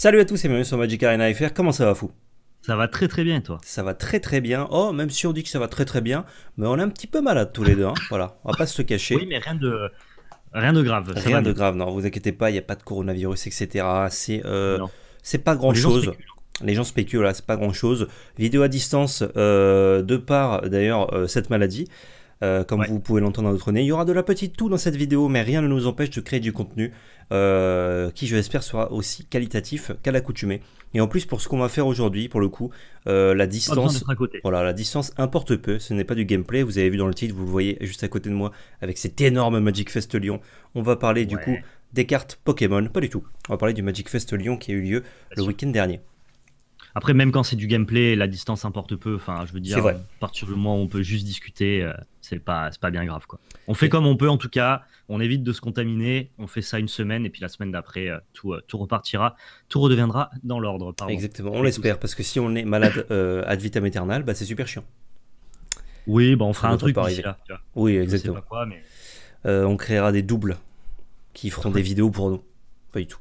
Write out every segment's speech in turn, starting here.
Salut à tous et bienvenue sur Magic Arena FR, comment ça va fou Ça va très très bien toi Ça va très très bien, oh même si on dit que ça va très très bien, mais on est un petit peu malade tous les deux, hein. voilà, on va pas se cacher. Oui mais rien de, rien de grave. Rien de grave, non vous inquiétez pas, il n'y a pas de coronavirus etc, c'est euh, pas grand chose. les gens spéculent, là, c'est pas grand chose. Vidéo à distance, euh, de par d'ailleurs euh, cette maladie, euh, comme vous pouvez l'entendre dans notre nez. Il y aura de la petite toux dans cette vidéo, mais rien ne nous empêche de créer du contenu euh, qui je l'espère sera aussi qualitatif qu'à l'accoutumée. Et en plus pour ce qu'on va faire aujourd'hui, pour le coup, euh, la distance, voilà, la distance importe peu. Ce n'est pas du gameplay. Vous avez vu dans le titre, vous le voyez juste à côté de moi avec cet énorme Magic Fest Lyon. On va parler du coup des cartes Pokémon, pas du tout. On va parler du Magic Fest Lyon qui a eu lieu le week-end dernier. Après, même quand c'est du gameplay, la distance importe peu. Enfin, je veux dire, à partir du moment où on peut juste discuter, euh, c'est pas, pas bien grave. Quoi. On fait comme on peut, en tout cas. On évite de se contaminer. On fait ça une semaine, et puis la semaine d'après, euh, tout, euh, tout repartira. Tout redeviendra dans l'ordre. Exactement, on l'espère, parce que si on est malade ad vitam aeternal, bah, c'est super chiant. Oui, bah, on fera un truc ici, Oui, exactement. on créera des doubles qui feront des vidéos pour nous. Pas du tout.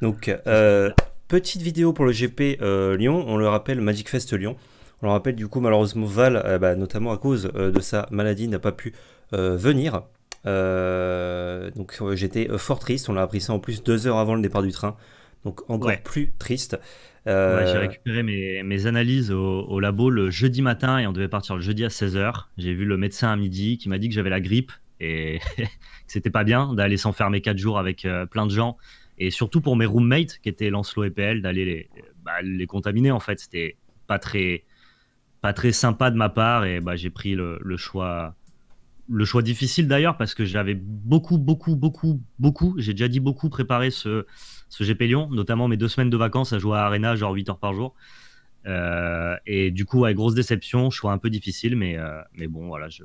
Donc, Petite vidéo pour le GP euh, Lyon, on le rappelle, Magic Fest Lyon. On le rappelle, du coup, malheureusement, Val, euh, bah, notamment à cause euh, de sa maladie, n'a pas pu venir. donc j'étais fort triste, on l'a appris ça en plus deux heures avant le départ du train. Donc encore plus triste. j'ai récupéré mes, analyses au, labo le jeudi matin et on devait partir le jeudi à 16h. J'ai vu le médecin à midi qui m'a dit que j'avais la grippe et que c'était pas bien d'aller s'enfermer quatre jours avec plein de gens et surtout pour mes roommates qui étaient Lancelot et PL, d'aller les, bah, les contaminer, en fait. C'était pas très, pas très sympa de ma part. Et bah, j'ai pris le, choix le choix difficile d'ailleurs parce que j'avais beaucoup, beaucoup, beaucoup, beaucoup, j'ai déjà dit beaucoup préparé ce, ce GP Lyon, notamment mes deux semaines de vacances à jouer à Arena, genre 8 heures par jour. Euh, et du coup, avec grosse déception, choix un peu difficile, mais, euh, mais bon, voilà, je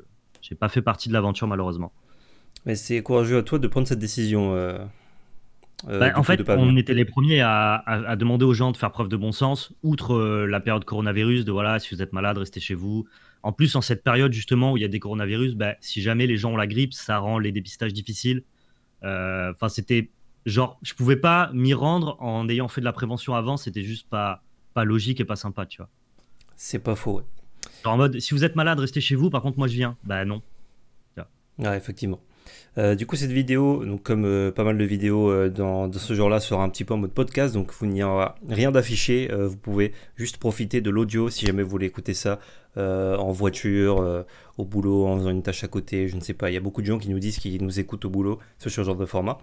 n'ai pas fait partie de l'aventure malheureusement. Mais c'est courageux à toi de prendre cette décision, euh, euh, ben, en fait, on était les premiers à, demander aux gens de faire preuve de bon sens, outre euh, la période coronavirus, de voilà, si vous êtes malade, restez chez vous. En plus, en cette période justement où il y a des coronavirus, ben, si jamais les gens ont la grippe, ça rend les dépistages difficiles. Euh, enfin, c'était genre, je pouvais pas m'y rendre en ayant fait de la prévention avant, c'était juste pas, pas logique et pas sympa, tu vois. C'est pas faux, en mode, si vous êtes malade, restez chez vous, par contre, moi je viens. Bah non. Ouais, effectivement. Euh, du coup, cette vidéo, comme euh, pas mal de vidéos euh, de ce genre-là, sera un petit peu en mode podcast, donc vous n'y aura rien d'affiché. vous pouvez juste profiter de l'audio si jamais vous voulez écouter ça en voiture, au boulot, en faisant une tâche à côté, je ne sais pas. Il y a beaucoup de gens qui nous disent qu'ils nous écoutent au boulot sur ce genre de format.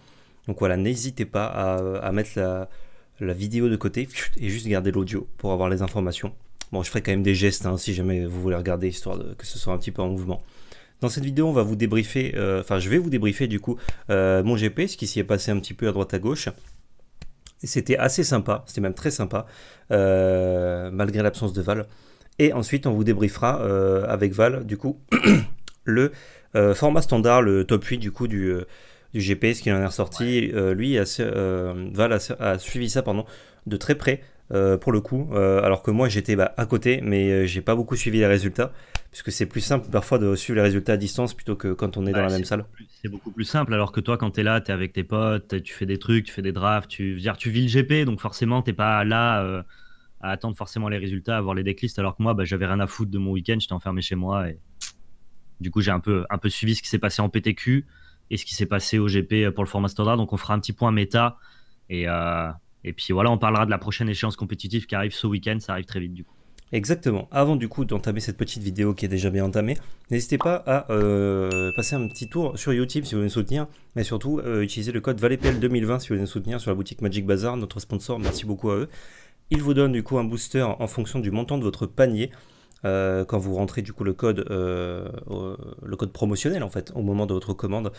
Donc voilà, n'hésitez pas à, mettre la, vidéo de côté et juste garder l'audio pour avoir les informations. Bon, je ferai quand même des gestes hein, si jamais vous voulez regarder, histoire que ce soit un petit peu en mouvement. Dans cette vidéo, on va vous débriefer, euh, enfin je vais vous débriefer du coup euh, mon GP, ce qui s'y est passé un petit peu à droite à gauche. C'était assez sympa, c'était même très sympa, euh, malgré l'absence de Val. Et ensuite, on vous débriefera avec Val, du coup, le format standard, le top 8 du coup du du GPS qui en est ressorti. lui, Val a, a, suivi ça pendant de très près. Euh, pour le coup, euh, alors que moi j'étais bah, à côté, mais euh, j'ai pas beaucoup suivi les résultats, puisque c'est plus simple parfois de suivre les résultats à distance plutôt que quand on est dans la même salle. C'est beaucoup plus simple, alors que toi quand t'es là, t'es avec tes potes, tu fais des trucs, tu fais des drafts, tu, dire, tu vis le GP, donc forcément t'es pas là à attendre forcément les résultats, à voir les decklists, alors que moi bah, j'avais rien à foutre de mon week-end, j'étais enfermé chez moi, et du coup j'ai un peu, un peu suivi ce qui s'est passé en PTQ et ce qui s'est passé au GP pour le format standard, donc on fera un petit point méta. Et et puis voilà, on parlera de la prochaine échéance compétitive qui arrive ce week-end, ça arrive très vite du coup. Exactement. Avant du coup d'entamer cette petite vidéo qui est déjà bien entamée, n'hésitez pas à euh, passer un petit tour sur YouTube si vous voulez nous soutenir, mais surtout euh, utilisez le code ValetPL2020 si vous voulez nous soutenir sur la boutique Magic Bazar, notre sponsor, merci beaucoup à eux. Ils vous donnent du coup un booster en fonction du montant de votre panier. Euh, quand vous rentrez du coup le code, le code promotionnel en fait au moment de votre commande,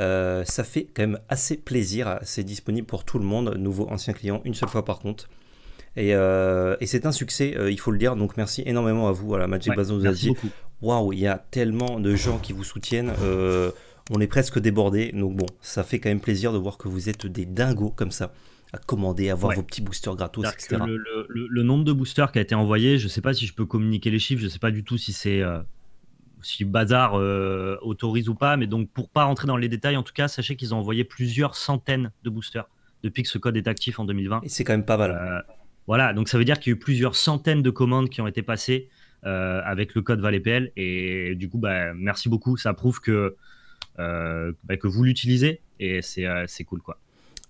euh, ça fait quand même assez plaisir. C'est disponible pour tout le monde, nouveau, ancien client, une seule fois par compte. Euh, et, c'est un succès, euh, il faut le dire. Donc merci énormément à vous. Voilà, Magic ouais, dit Waouh, il y a tellement de gens qui vous soutiennent. on est presque débordé. Donc bon, ça fait quand même plaisir de voir que vous êtes des dingos comme ça à commander, à avoir vos petits boosters gratos, etc. Le, le, nombre de boosters qui a été envoyé, je ne sais pas si je peux communiquer les chiffres, je ne sais pas du tout si c'est si Bazar euh, autorise ou pas, mais donc pour pas rentrer dans les détails, en tout cas, sachez qu'ils ont envoyé plusieurs centaines de boosters depuis que ce code est actif en 2020. Et c'est quand même pas mal. Euh, voilà, donc ça veut dire qu'il y a eu plusieurs centaines de commandes qui ont été passées euh, avec le code ValetPL. Et du coup, bah, merci beaucoup. Ça prouve que, bah, que vous l'utilisez et c'est cool quoi.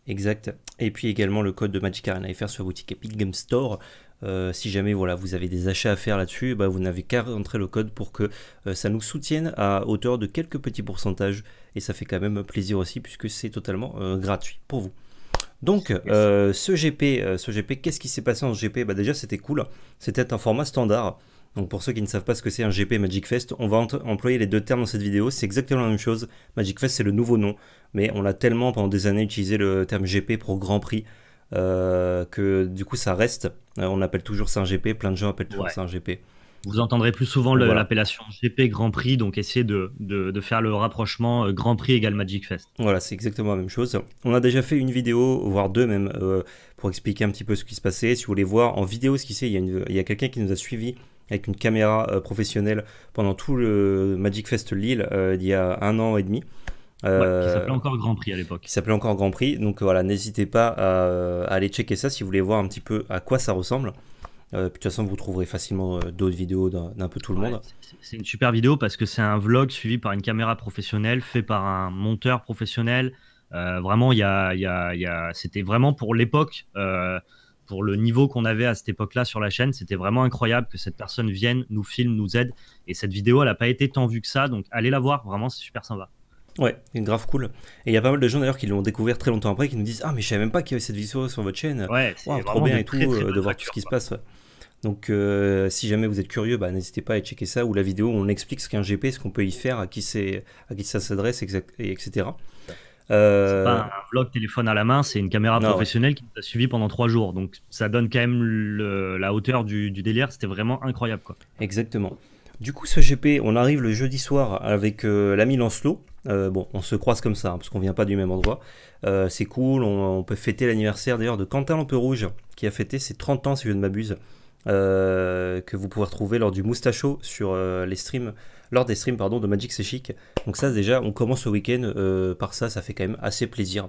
Exact. Et puis également le code de Magic Arena FR sur boutique Epic Game Store euh, si jamais voilà, vous avez des achats à faire là-dessus, bah, vous n'avez qu'à rentrer le code pour que euh, ça nous soutienne à hauteur de quelques petits pourcentages. Et ça fait quand même plaisir aussi puisque c'est totalement euh, gratuit pour vous. Donc, ce GP, ce GP qu'est-ce qui s'est passé en GP bah, Déjà, c'était cool. C'était un format standard. Donc pour ceux qui ne savent pas ce que c'est un GP Magic Fest, on va employer les deux termes dans cette vidéo, c'est exactement la même chose. Magic Fest c'est le nouveau nom, mais on a tellement pendant des années utilisé le terme GP pour Grand Prix euh, que du coup ça reste. Euh, on appelle toujours ça un GP, plein de gens appellent toujours ça un GP. Vous entendrez plus souvent l'appellation GP Grand Prix, donc essayez de, faire le rapprochement euh, Grand Prix égale Magic Fest. Voilà, c'est exactement la même chose. On a déjà fait une vidéo, voire deux même, pour expliquer un petit peu ce qui se passait. Si vous voulez voir en vidéo ce qui s'est, il y a, quelqu'un qui nous a suivi avec une caméra professionnelle pendant tout le Magic Fest Lille il y a un an et demi qui euh, s'appelait encore Grand Prix à l'époque. Qui s'appelait encore Grand Prix. Donc euh, voilà, n'hésitez pas à, euh, aller checker ça si vous voulez voir un petit peu à quoi ça ressemble. de toute façon, vous trouverez facilement d'autres vidéos d'un peu tout le monde. C'est une super vidéo parce que c'est un vlog suivi par une caméra professionnelle, fait par un monteur professionnel. vraiment, il y a, y a, c'était vraiment pour l'époque, pour le niveau qu'on avait à cette époque-là sur la chaîne, c'était vraiment incroyable que cette personne vienne, nous filme, nous aide. Et cette vidéo, elle n'a pas été tant vue que ça, donc allez la voir, vraiment, c'est super sympa. Ouais, grave cool. Et il y a pas mal de gens d'ailleurs qui l'ont découvert très longtemps après qui nous disent Ah, mais je savais même pas qu'il y avait cette vidéo sur votre chaîne. Ouais, c'est trop bien et tout, euh, de voir tout ce qui se passe. Donc, euh, si jamais vous êtes curieux, bah, n'hésitez pas à checker ça ou la vidéo où on explique ce qu'est un GP, ce qu'on peut y faire, à qui, à qui ça s'adresse, etc. Euh... C'est pas euh, un vlog téléphone à la main, c'est une caméra professionnelle qui nous a suivi pendant trois jours. Donc, ça donne quand même la hauteur du, délire. C'était vraiment incroyable. Quoi. Exactement. Du coup, ce GP, on arrive le jeudi soir avec l'ami Lancelot. Euh, bon, on se croise comme ça, hein, parce qu'on vient pas du même endroit. Euh, c'est cool, on, peut fêter l'anniversaire d'ailleurs de Quentin Rouge, qui a fêté ses 30 ans, si je ne m'abuse, euh, que vous pouvez retrouver lors du Moustacho sur les streams, lors des streams pardon, de Magic C'est Chic. Donc ça déjà, on commence le week-end par ça, ça fait quand même assez plaisir.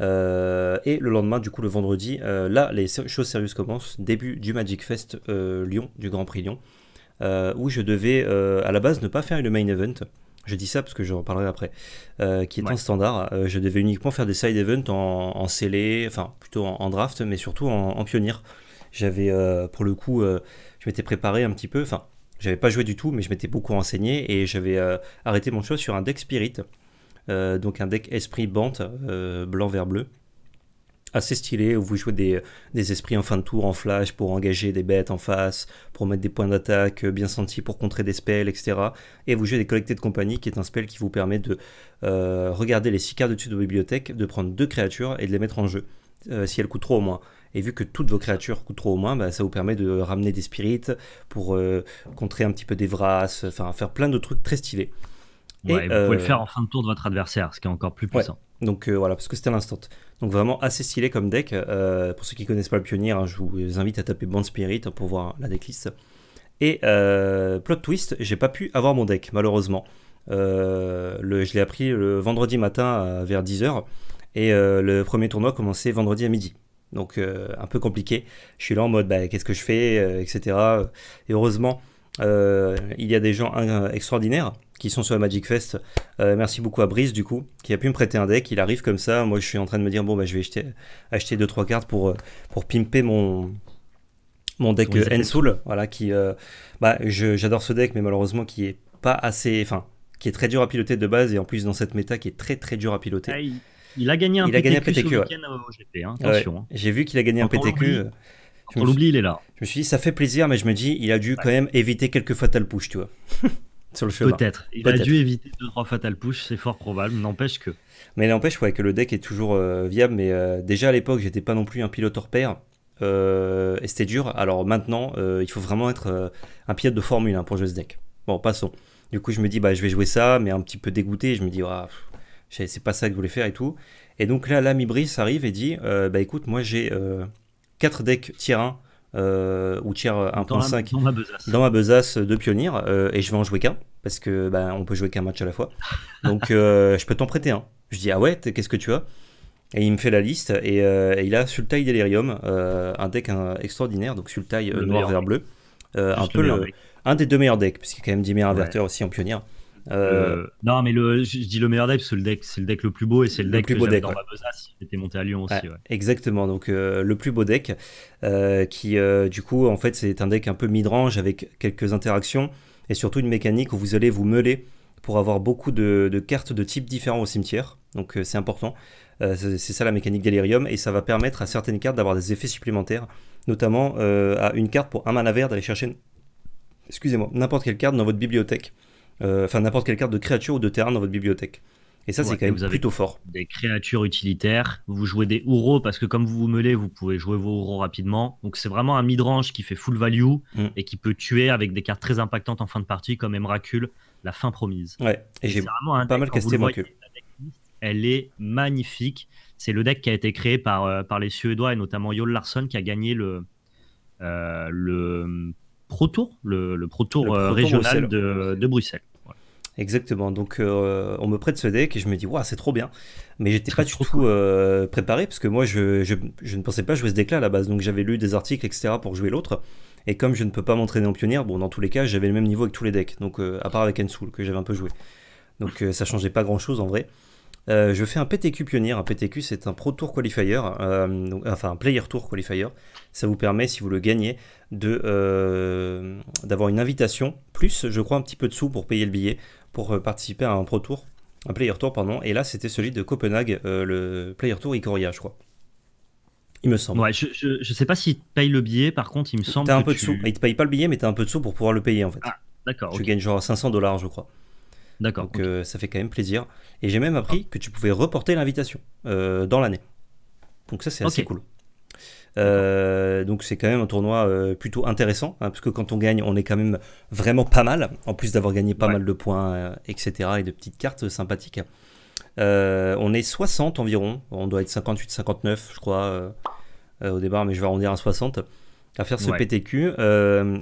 et le lendemain, du coup le vendredi, là les choses sérieuses commencent, début du Magic Fest Lyon, du Grand Prix Lyon, où je devais à la base ne pas faire le main event je dis ça parce que je reparlerai après, euh, qui est un standard. Euh, je devais uniquement faire des side events en, scellé, enfin plutôt en, draft, mais surtout en, pionnier. J'avais euh, pour le coup, je m'étais préparé un petit peu, enfin j'avais pas joué du tout, mais je m'étais beaucoup renseigné et j'avais arrêté mon choix sur un deck spirit, donc un deck esprit bante, blanc vert bleu assez stylé où vous jouez des, esprits en fin de tour en flash pour engager des bêtes en face, pour mettre des points d'attaque euh, bien sentis pour contrer des spells, etc. Et vous jouez des collectés de compagnie qui est un spell qui vous permet de euh, regarder les 6 cartes dessus de bibliothèque, de prendre deux créatures et de les mettre en jeu, euh, si elles coûtent trop au moins. Et vu que toutes vos créatures coûtent trop au moins, bah, ça vous permet de ramener des spirits pour contrer un petit peu des vrasses, enfin faire plein de trucs très stylés. et, vous pouvez le faire en fin de tour de votre adversaire, ce qui est encore plus puissant. Donc voilà, parce que c'était l'instant. Donc vraiment assez stylé comme deck. Euh, pour ceux qui connaissent pas le pionnier, hein, je vous invite à taper Band Spirit pour voir la decklist. Et euh, plot twist, j'ai pas pu avoir mon deck malheureusement. Euh, je l'ai appris le vendredi matin vers 10h et le premier tournoi commençait vendredi à midi. Donc un peu compliqué. Je suis là en mode bah, qu'est-ce que je fais, etc. Et heureusement euh, il y a des gens extraordinaires qui sont sur la Magic Fest. Euh, merci beaucoup à Brice, du coup, qui a pu me prêter un deck. Il arrive comme ça. Moi, je suis en train de me dire bon, bah, je vais acheter, 2-3 cartes pour, euh, pour pimper mon, mon deck Ensoul. Voilà, qui. Bah, j'adore ce deck, mais malheureusement, qui est pas assez. Enfin, qui est très dur à piloter de base, et en plus, dans cette méta qui est très très dur à piloter. Ah, il, a gagné un PTQ, hein. hein. J'ai vu qu'il a gagné un PTQ. On l'oublie, il est là. Je me suis dit, ça fait plaisir, mais je me dis, il a dû quand même éviter quelques fatal push, tu vois. sur le chemin. Peut-être. Il a dû éviter 2-3 fatal push, c'est fort probable, n'empêche que. Mais n'empêche ouais, que le deck est toujours euh, viable, mais euh, déjà à l'époque, j'étais pas non plus un pilote hors pair. Euh, et c'était dur. Alors maintenant, il faut vraiment être un pilote de Formule hein, pour jouer ce deck. Bon, passons. Du coup, je me dis, bah, je vais jouer ça, mais un petit peu dégoûté. Je me dis, c'est pas ça que je voulais faire et tout. Et donc là, l'ami Brice arrive et dit, bah écoute, moi j'ai 4 decks tiers 1 euh, ou tier 1.5 dans, dans, ma besace de pionnier euh, et je vais en jouer qu'un parce que bah, on peut jouer qu'un match à la fois. Donc euh, je peux t'en prêter un. Je dis ah ouais qu'est-ce que tu as Et il me fait la liste et, il a Sultai Delirium, un deck extraordinaire donc Sultai noir vert bleu, un peu un des deux meilleurs decks parce y a quand même 10 meilleurs inverteurs aussi en pionnier. Euh, non, mais le, je, dis le meilleur deck, c'est le deck, c'est le deck le plus beau et c'est le, deck que beau dans ma besace monté à Lyon aussi. Exactement, donc euh, le plus beau deck euh, qui, du coup, en fait, c'est un deck un peu mid-range avec quelques interactions et surtout une mécanique où vous allez vous meuler pour avoir beaucoup de, cartes de types différents au cimetière. Donc c'est important. c'est ça la mécanique Galérium et ça va permettre à certaines cartes d'avoir des effets supplémentaires, notamment à une carte pour un mana vert d'aller chercher, excusez-moi, n'importe quelle carte dans votre bibliothèque. Euh, enfin n'importe quelle carte de créature ou de terrain dans votre bibliothèque. Et ça, c'est quand même vous avez plutôt fort. Des créatures utilitaires, vous jouez des Uro parce que comme vous vous mêlez, vous pouvez jouer vos Uro rapidement. Donc c'est vraiment un midrange qui fait full value mm. et qui peut tuer avec des cartes très impactantes en fin de partie comme Emracul, la fin promise. Ouais, et, j'ai vraiment un pas deck, mal Elle est magnifique. C'est le deck qui a été créé par, euh, par les Suédois et notamment Yol Larsson qui a gagné le, euh, le Pro Tour, le, Pro Tour, régional de Bruxelles. Exactement. Donc, euh, on me prête ce deck et je me dis, waouh, c'est trop bien. Mais j'étais pas du tout euh, préparé parce que moi, je, ne pensais pas jouer ce deck-là à la base. Donc, j'avais lu des articles, etc. pour jouer l'autre. Et comme je ne peux pas m'entraîner en pionnière, bon, dans tous les cas, j'avais le même niveau avec tous les decks. Donc, euh, à part avec Ensoul que j'avais un peu joué. Donc, ça changeait pas grand-chose en vrai. je fais un PTQ pionnier. Un PTQ, c'est un Pro Tour Qualifier, enfin un Player Tour Qualifier. Ça vous permet, si vous le gagnez, de d'avoir une invitation plus, je crois, un petit peu de sous pour payer le billet pour euh, participer à un Pro Tour, un Player Tour, pardon. Et là, c'était celui de Copenhague, euh, le Player Tour Icoria, je crois. Il me semble. Ouais, je, je, sais pas s'il te paye le billet, par contre, il me semble. T'as un peu de sous. Il te paye pas le billet, mais t'as un peu de sous pour pouvoir le payer, en fait. Ah, d'accord. Tu gagnes genre 500 dollars, je crois. D'accord. Donc euh, ça fait quand même plaisir. Et j'ai même appris que tu pouvais reporter l'invitation dans l'année. Donc ça, c'est assez cool. Euh, donc c'est quand même un tournoi euh, plutôt intéressant, hein, parce que quand on gagne, on est quand même vraiment pas mal, en plus d'avoir gagné pas mal de points, euh, etc., et de petites cartes sympathiques. on est 60 environ, on doit être 58-59, je crois, au départ, mais je vais arrondir à 60, à faire ce PTQ,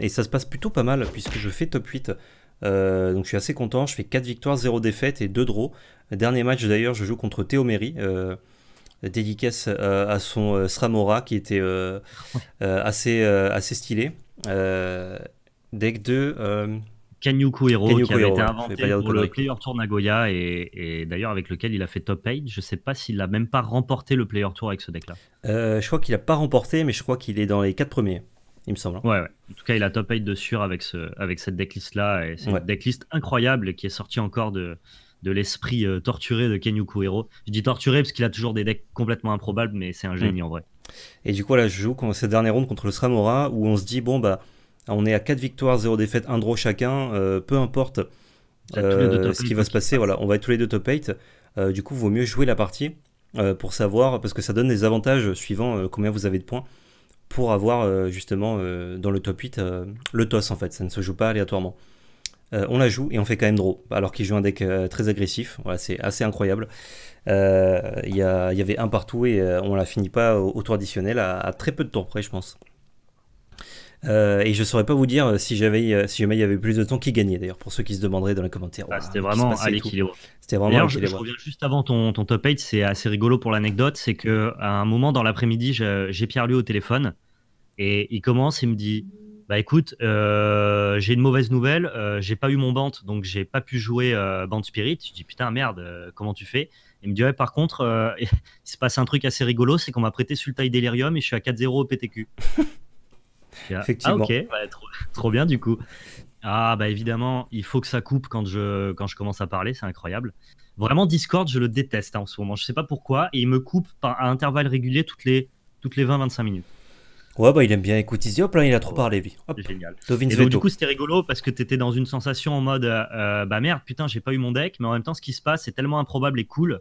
et ça se passe plutôt pas mal, puisque je fais top 8. donc je suis assez content, je fais 4 victoires, 0 défaites et 2 draws. Dernier match d'ailleurs, je joue contre Théo Méry, dédicace euh, à son euh, Sramora qui était euh, assez, assez stylé. deck 2. Kanyuku Hero qui avait été inventé pour le Player Tour Nagoya et, d'ailleurs avec lequel il a fait top 8. Je sais pas s'il n'a même pas remporté le Player Tour avec ce deck-là. je crois qu'il n'a pas remporté, mais je crois qu'il est dans les 4 premiers, il me semble. Ouais, En tout cas, il a top 8 de sûr avec, ce, avec cette decklist-là. c'est une decklist incroyable qui est sortie encore de, de l'esprit euh, torturé de Kenyu Kuhiro. Je dis torturé parce qu'il a toujours des decks complètement improbables, mais c'est un génie mm. en vrai. Et du coup, là, je joue cette dernière ronde contre le Sramora où on se dit, bon, bah, on est à 4 victoires, 0 défaites, 1 draw chacun, euh, peu importe euh, ce qui va se passer, voilà, on va être tous les deux top 8. du coup, vaut mieux jouer la partie pour savoir, parce que ça donne des avantages suivant combien vous avez de points, pour avoir justement dans le top 8 le toss en fait, ça ne se joue pas aléatoirement. Euh, on la joue et on fait quand même draw, alors qu'il joue un deck euh, très agressif. c'est assez incroyable. Euh, il y, avait un partout et on la finit pas au, tour additionnel à, très peu de tours près, je pense. et je saurais pas vous dire si, j'avais, si jamais il y avait plus de temps qui gagnait d'ailleurs, pour ceux qui se demanderaient dans les commentaires. Bah, c'était vraiment à l'équilibre. C'était vraiment je, je, reviens juste avant ton, top 8, c'est assez rigolo pour l'anecdote. C'est que à un moment dans l'après-midi, j'ai Pierre-Lu au téléphone et il commence, il me dit bah écoute, euh, j'ai une mauvaise nouvelle, euh, j'ai pas eu mon band, donc j'ai pas pu jouer euh, bande Spirit. Je dis putain merde, comment tu fais Il me dit ouais, par contre, il se passe un truc assez rigolo, c'est qu'on m'a prêté Sultai Delirium et je suis à 4-0 au PTQ. Ah, ah, Effectivement. Ah ok, trop, bien du coup. Ah bah évidemment, il faut que ça coupe quand je, quand je commence à parler, c'est incroyable. Vraiment Discord, je le déteste hein, en ce moment, je sais pas pourquoi, et il me coupe à intervalles réguliers toutes les, toutes les 20-25 minutes. Ouais, bah il aime bien écouter Ziop hop là, il a trop oh, parlé lui. C'est Génial. et du coup, c'était rigolo parce que t'étais dans une sensation en mode euh, bah merde, putain, j'ai pas eu mon deck, mais en même temps, ce qui se passe, c'est tellement improbable et cool.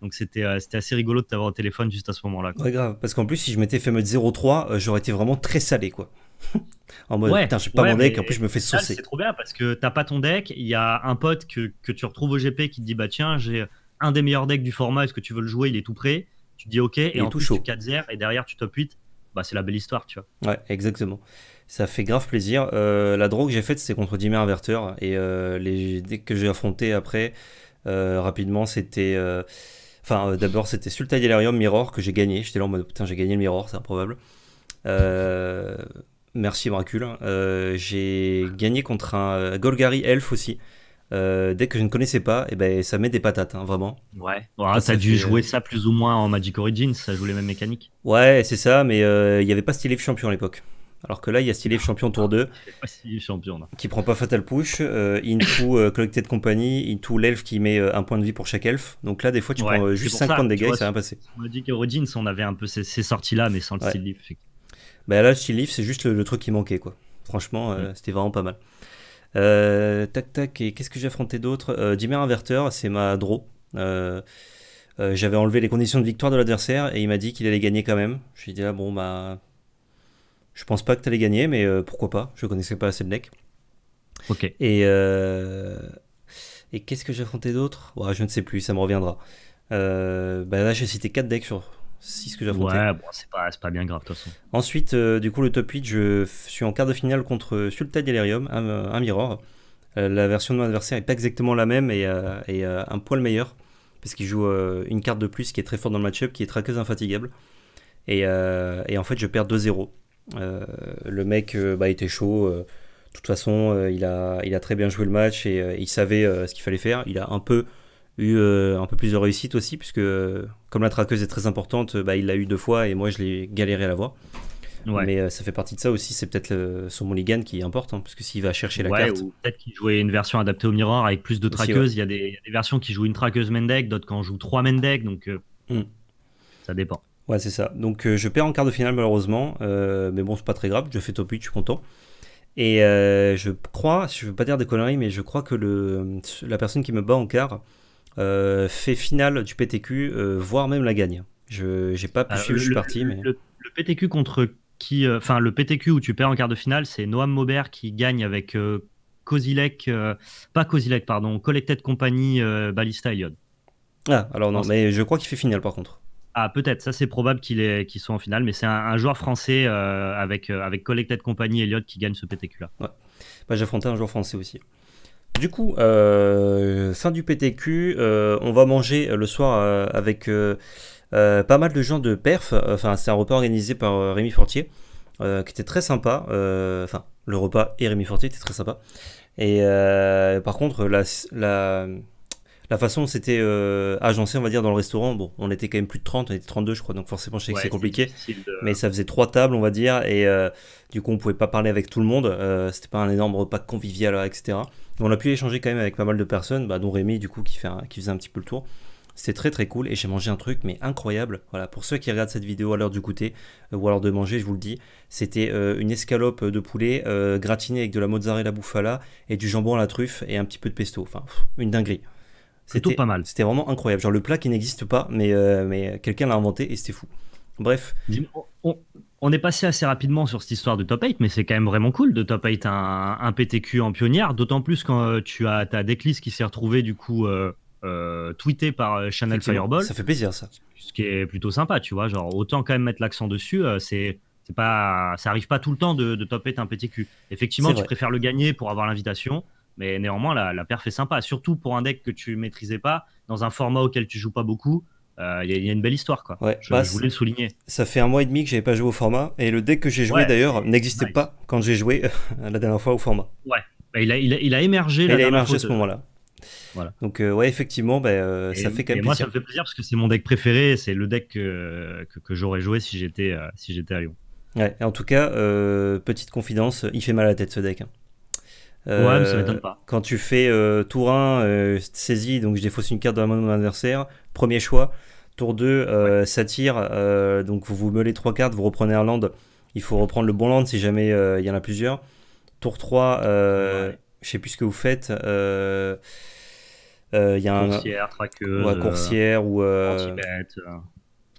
Donc c'était euh, assez rigolo de t'avoir au téléphone juste à ce moment-là. Ouais, grave, parce qu'en plus, si je m'étais fait mode 0-3, euh, j'aurais été vraiment très salé quoi. en mode putain, j'ai pas mon deck, en plus, je me fais saucer. C'est trop bien parce que t'as pas ton deck, il y a un pote que, tu retrouves au GP qui te dit bah tiens, j'ai un des meilleurs decks du format, est-ce que tu veux le jouer, il est tout prêt. Tu dis ok, et, en tout plus, tu 4-0 et derrière, tu top 8 bah, c'est la belle histoire, tu vois. Ouais, exactement. Ça fait grave plaisir. Euh, la draw que j'ai faite, c'est contre dimer Inverter. Et euh, les dès que j'ai affronté après, euh, rapidement, c'était. Enfin, d'abord, c'était Sultan Delirium Mirror que j'ai gagné. J'étais là en mode putain, j'ai gagné le Mirror, c'est improbable. merci, Bracule j'ai gagné contre un Golgari Elf aussi. Euh, dès que je ne connaissais pas, et eh ben, ça met des patates, hein, vraiment. Ouais. t'as dû jouer euh, ça plus ou moins en Magic Origins, ça joue les mêmes mécaniques. Ouais, c'est ça, mais euh, il y n'y avait pas Steel Champion à l'époque. Alors que là, il y a Steel Champion Tour 2. Pas Champion, Qui prend pas Fatal Push, euh, Into Collected Company, Into l'elfe qui met un point de vie pour chaque elfe. Donc là, des fois, tu prends juste 50 dégâts et ça va passer. Magic Origins, on avait un peu ces, sorties-là, mais sans le bah là, le c'est juste le, truc qui manquait, quoi. Franchement, mm. c'était vraiment pas mal. Euh, tac tac, et qu'est-ce que j'ai affronté d'autre Dimer euh, Dimmer Inverteur, c'est ma draw. Euh, j'avais enlevé les conditions de victoire de l'adversaire et il m'a dit qu'il allait gagner quand même. Je lui ai dit là, ah bon bah. Je pense pas que t'allais gagner, mais pourquoi pas Je connaissais pas assez le deck. Ok. Et, et qu'est-ce que j'ai affronté d'autre Je ne sais plus, ça me reviendra. Bah là j'ai cité 4 decks sur, ce que j'ai Ouais, bon, c'est pas, pas, bien grave de toute façon. Ensuite, euh, du coup, le top 8, je suis en quart de finale contre Sultan Delirium, un, Mirror. Euh, la version de mon adversaire est pas exactement la même et, euh, et un poil meilleur, parce qu'il joue une carte de plus qui est très forte dans le match qui est traqueuse infatigable. Et, et en fait, je perds 2-0. le mec bah, était chaud. de toute façon, il, a, il a très bien joué le match et il savait ce qu'il fallait faire. Il a un peu eu euh, un peu plus de réussite aussi, puisque comme la traqueuse est très importante, bah, il l'a eu deux fois et moi je l'ai galéré à la voir. Mais euh, ça fait partie de ça aussi, c'est peut-être son mulligan qui est important, parce que s'il va chercher la carte. Ou peut-être qu'il jouait une version adaptée au mirror avec plus de traqueuses. il, y a des versions qui jouent une traqueuse main d'autres qui en jouent trois main donc euh, hmm. ça dépend. Ouais, c'est ça. Donc je perds en quart de finale malheureusement, mais bon, c'est pas très grave, je fais top 8, je suis content. Et je crois, je veux pas dire des conneries, mais je crois que le, la personne qui me bat en quart euh, fait finale du PTQ, euh, voire même la gagne. Je n'ai pas pu suivre, le parti. Mais... Le, PTQ contre qui, euh, enfin le PTQ où tu perds en quart de finale, c'est Noam Maubert qui gagne avec Kozilek, pas Kozilek, pardon, Collected Company Ballista Elliott. Ah, alors non, mais je crois qu'il fait finale par contre. Ah, peut-être, ça c'est probable qu'il est, qu'ils soit en finale, mais c'est un, joueur français avec, avec Collected Company Elliott qui gagne ce PTQ là. Ouais. Bah, j'affrontais un joueur français aussi. Du coup, euh, fin du PTQ, euh, on va manger euh, le soir avec pas mal de gens de perf. Enfin, c'est un repas organisé par Rémi Fortier, qui était très sympa. Enfin, le repas et Rémi Fortier étaient très sympa. Et par contre, la, la, façon dont c'était agencé, on va dire, dans le restaurant, bon, on était quand même plus de 30, on était 32, je crois, donc forcément, je sais que c'est compliqué. Mais ça faisait trois tables, on va dire, et du coup, on pouvait pas parler avec tout le monde. c'était pas un énorme repas convivial, etc on a pu échanger quand même avec pas mal de personnes, bah, dont Rémi, du coup, qui, fait faisait un petit peu le tour. C'était très très cool et j'ai mangé un truc mais incroyable. Voilà, pour ceux qui regardent cette vidéo à l'heure du goûter euh, ou à l'heure de manger, je vous le dis, c'était euh, une escalope de poulet euh, gratinée avec de la mozzarella bouffala et du jambon à la truffe et un petit peu de pesto. Enfin, une dinguerie. C'était pas mal. C'était vraiment incroyable. Genre le plat qui n'existe pas, mais, mais quelqu'un l'a inventé et c'était fou. Bref on est passé assez rapidement sur cette histoire de top 8, mais c'est quand même vraiment cool de top 8 un, PTQ en pionnière, d'autant plus quand euh, tu as ta déclisse qui s'est retrouvée du coup euh, euh tweetée par euh, Channel Fireball. Ça fait plaisir ça. Ce qui est plutôt sympa, tu vois. Genre, autant quand même mettre l'accent dessus, c'est. Pas, ça arrive pas tout le temps de, top 8 un PTQ. Effectivement, tu préfères le gagner pour avoir l'invitation, mais néanmoins, la, la perf est sympa, surtout pour un deck que tu maîtrisais pas, dans un format auquel tu joues pas beaucoup. Euh, il y, a une belle histoire quoi. Bah, je, voulais le souligner. Ça fait un mois et demi que j'avais pas joué au format et le deck que j'ai joué d'ailleurs n'existait pas quand j'ai joué la dernière fois au format. Ouais, bah, il, a, il, a, émergé. Il a émergé à ce moment-là. Voilà. Donc euh, ouais effectivement bah, euh, ça fait quand même et plaisir. Moi ça me fait plaisir parce que c'est mon deck préféré, c'est le deck que, que, j'aurais joué si j'étais si j'étais à Lyon. Ouais, et en tout cas petite confidence, il fait mal à la tête ce deck. Hein ouais, ça euh, m'étonne pas. Quand tu fais euh, tour Tourin, euh, saisie, donc je défausse une carte dans la main de mon adversaire, premier choix. Tour 2, ça tire, donc vous vous meulez trois cartes, vous reprenez un land. Il faut reprendre le bon land si jamais il y en a plusieurs. Tour 3, je ne je sais plus ce que vous faites. Il y a coursière, un, traqueuse. coursière ou.